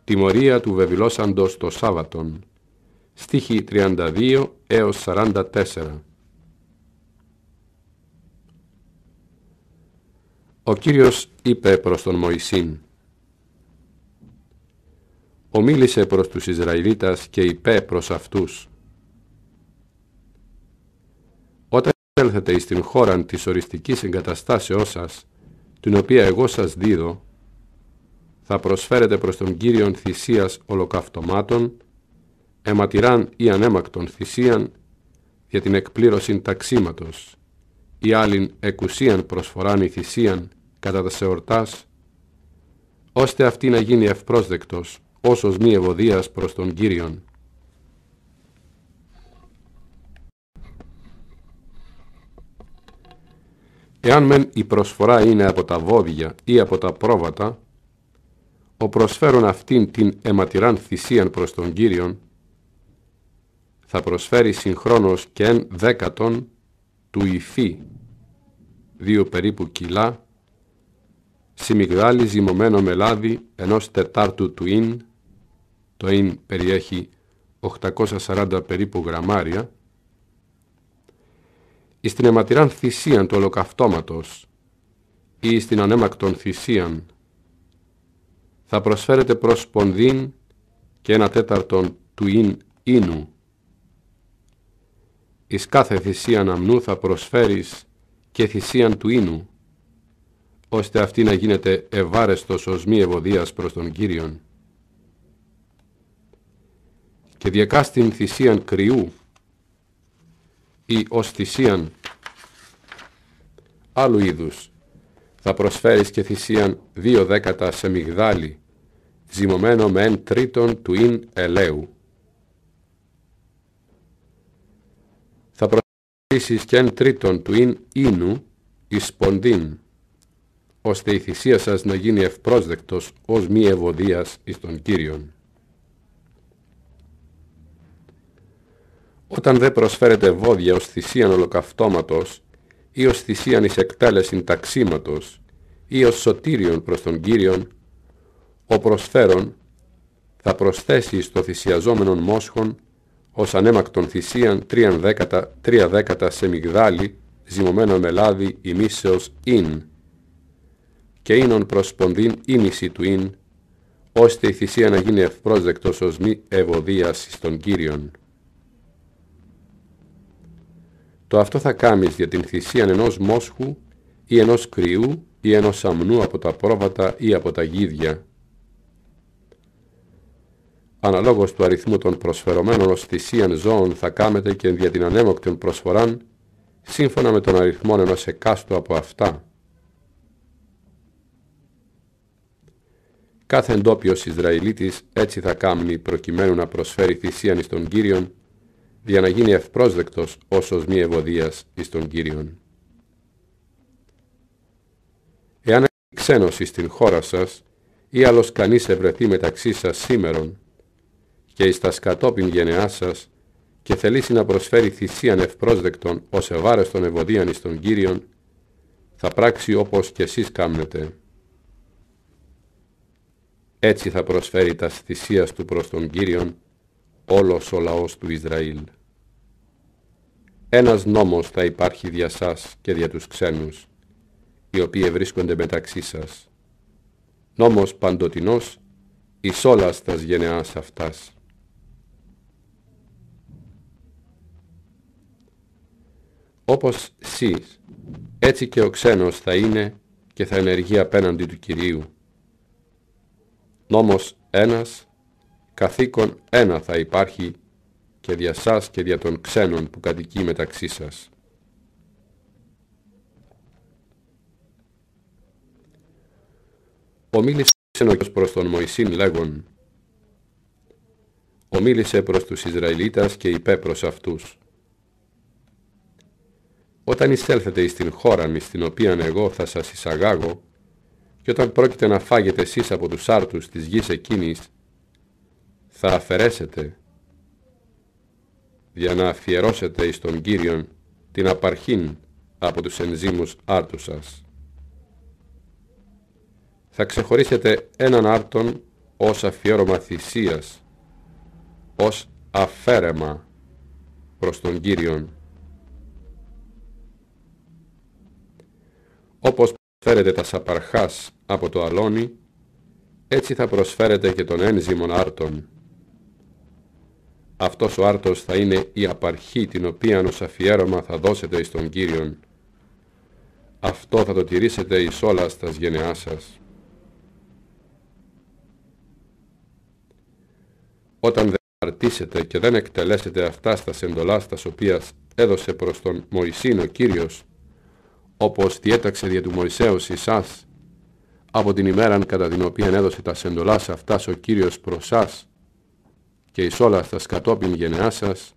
Τιμωρία του βεβηλώσαντος το Σάββατον στίχη 32 έως 44. Ο Κύριος είπε προς τον Μωυσήν Ομίλησε προς τους Ισραηλίτας και είπε προς αυτούς έλθετε εις την χώραν της οριστικής εγκαταστάσεώς σας, την οποία εγώ σας δίδω, θα προσφέρετε προς τον Κύριον θυσίας ολοκαυτωμάτων, αιματηράν ή ανέμακτον θυσίαν, για την εκπλήρωση ταξίματος, ή άλλην εκουσίαν προσφοράν η θυσίαν κατά τα σεορτάς, ώστε αυτή να γίνει ευπρόσδεκτος, όσος μη ευωδίας προς τον Κύριον. Εάν μεν η προσφορά είναι από τα βόδια ή από τα πρόβατα, ο προσφέρον αυτήν την αιματηράν θυσίαν προς τον Κύριον, θα προσφέρει συγχρόνως και εν δέκατον του υφή, δύο περίπου κιλά, σιμιγδάλι ζυμωμένο με λάδι ενός τετάρτου του ίν, το ίν περιέχει 840 περίπου γραμμάρια, εις την αιματηράν θυσίαν του ολοκαυτώματος ή εις την ανέμακτον θυσίαν θα προσφέρεται προς πονδύν και ένα τέταρτον του ειν ίνου. Εις κάθε θυσίαν αμνού θα προσφέρεις και θυσίαν του ίνου, ώστε αυτή να γίνεται ευάρεστος ως μη ευωδίας προς τον Κύριον. Και διακάστην θυσίαν κρυού, ή ως θυσίαν άλλου είδους. Θα προσφέρεις και θυσίαν δύο δέκατα σε μυγδάλι, ζυμωμένο με εν τρίτον του ειν ελαίου. Θα προσφέρεις και εν τρίτον του ειν ίνου εις ποντίν, ώστε η θυσία σας να γίνει ευπρόσδεκτος ως μη ευωδίας εις τον Κύριον. Όταν δεν προσφέρεται βόδια ως θυσίαν ολοκαυτώματος ή ως θυσίαν εις εκτέλεσιν ταξίματος ή ως σωτήριον προς τον Κύριον, ο προσφέρον θα προσθέσει στο θυσιαζόμενον μόσχον ως ανέμακτον θυσίαν τρίαν δέκατα, τρία δέκατα σε μυγδάλι ζυμωμένο με λάδι ημίσεως ίν και ίνον προσπονδύν ήμιση του ίν, ώστε η θυσία να γίνει ευπρόσδεκτος ως μη ευωδίας στον Κύριον. το αυτό θα κάμεις για την θυσία ενός μόσχου ή ενός κρυού ή ενός αμνού από τα πρόβατα ή από τα γίδια. Αναλόγως του αριθμού των προσφερωμένων ως θυσίαν ζώων θα κάμετε και δια την ανέμοκτη προσφοράν σύμφωνα με τον αριθμό ενός εκάστου από αυτά. Κάθε εντόπιος Ισραηλίτης έτσι θα κάμνει προκειμένου να προσφέρει θυσίαν εις τον Κύριον για να γίνει ευπρόσδεκτος όσος μη ευωδίας εις τον Κύριον. Εάν ξένος εις την χώρα σας ή άλλος κανείς ευρεθεί μεταξύ σας σήμερον και εις τα σκατόπιν γενεά σας και θελήσει να προσφέρει θυσίαν ευπρόσδεκτον ως ευάρεστον ευωδίαν εις τον Κύριον, θα πράξει όπως και εσείς κάμνετε. Έτσι θα προσφέρει τας θυσίας του προς τον Κύριον όλος ο λαός του Ισραήλ. Ένας νόμος θα υπάρχει δια σας και δια τους ξένους, οι οποίοι βρίσκονται μεταξύ σας. Νόμος παντοτινός εις όλας τας γενεάς αυτάς. Όπως σεις, έτσι και ο ξένος θα είναι και θα ενεργεί απέναντι του Κυρίου. Νόμος ένας καθήκον ένα θα υπάρχει και δια σας και δια των ξένων που κατοικεί μεταξύ σας. Ομίλησε ο προς τον Μωυσήν λέγον Ομίλησε προς τους Ισραηλίτας και είπε προς αυτούς Όταν εισέλθετε εις την χώρα μης στην οποία εγώ θα σας εισαγάγω και όταν πρόκειται να φάγετε εσείς από τους άρτους της γης εκείνης θα αφαιρέσετε για να αφιερώσετε εις τον Κύριον την απαρχήν από τους ενζήμους άρτους σας. Θα ξεχωρίσετε έναν άρτον ως αφιέρωμα θυσίας, ως αφαίρεμα προς τον Κύριον. Όπως προσφέρετε τα σαπαρχάς από το αλόνι, έτσι θα προσφέρετε και τον ένζημον άρτον. Αυτός ο άρτος θα είναι η απαρχή την οποία ως αφιέρωμα θα δώσετε εις τον Κύριον. Αυτό θα το τηρήσετε εις όλας στα γενεάς σας. Όταν δεν αρτήσετε και δεν εκτελέσετε αυτά στα εντολά τα οποίας έδωσε προς τον Μωυσήν ο Κύριος, όπως διέταξε δια του Μωυσέως εσάς, από την ημέραν κατά την οποία έδωσε τα εντολάς αυτάς ο Κύριος προς σας, και εις όλα σας σκατόπιν γενεά σας,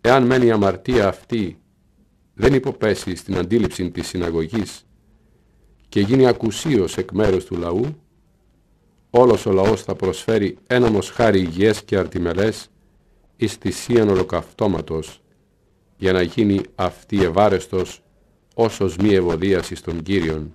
εάν μένει η αμαρτία αυτή δεν υποπέσει στην αντίληψη της συναγωγής και γίνει ακουσίως εκ μέρους του λαού, όλος ο λαός θα προσφέρει ένα μοσχάρι υγιές και αρτιμελές εις θυσίαν ολοκαυτώματος, για να γίνει αυτή ευάρεστος όσος μη ευωδίασης των Κύριων.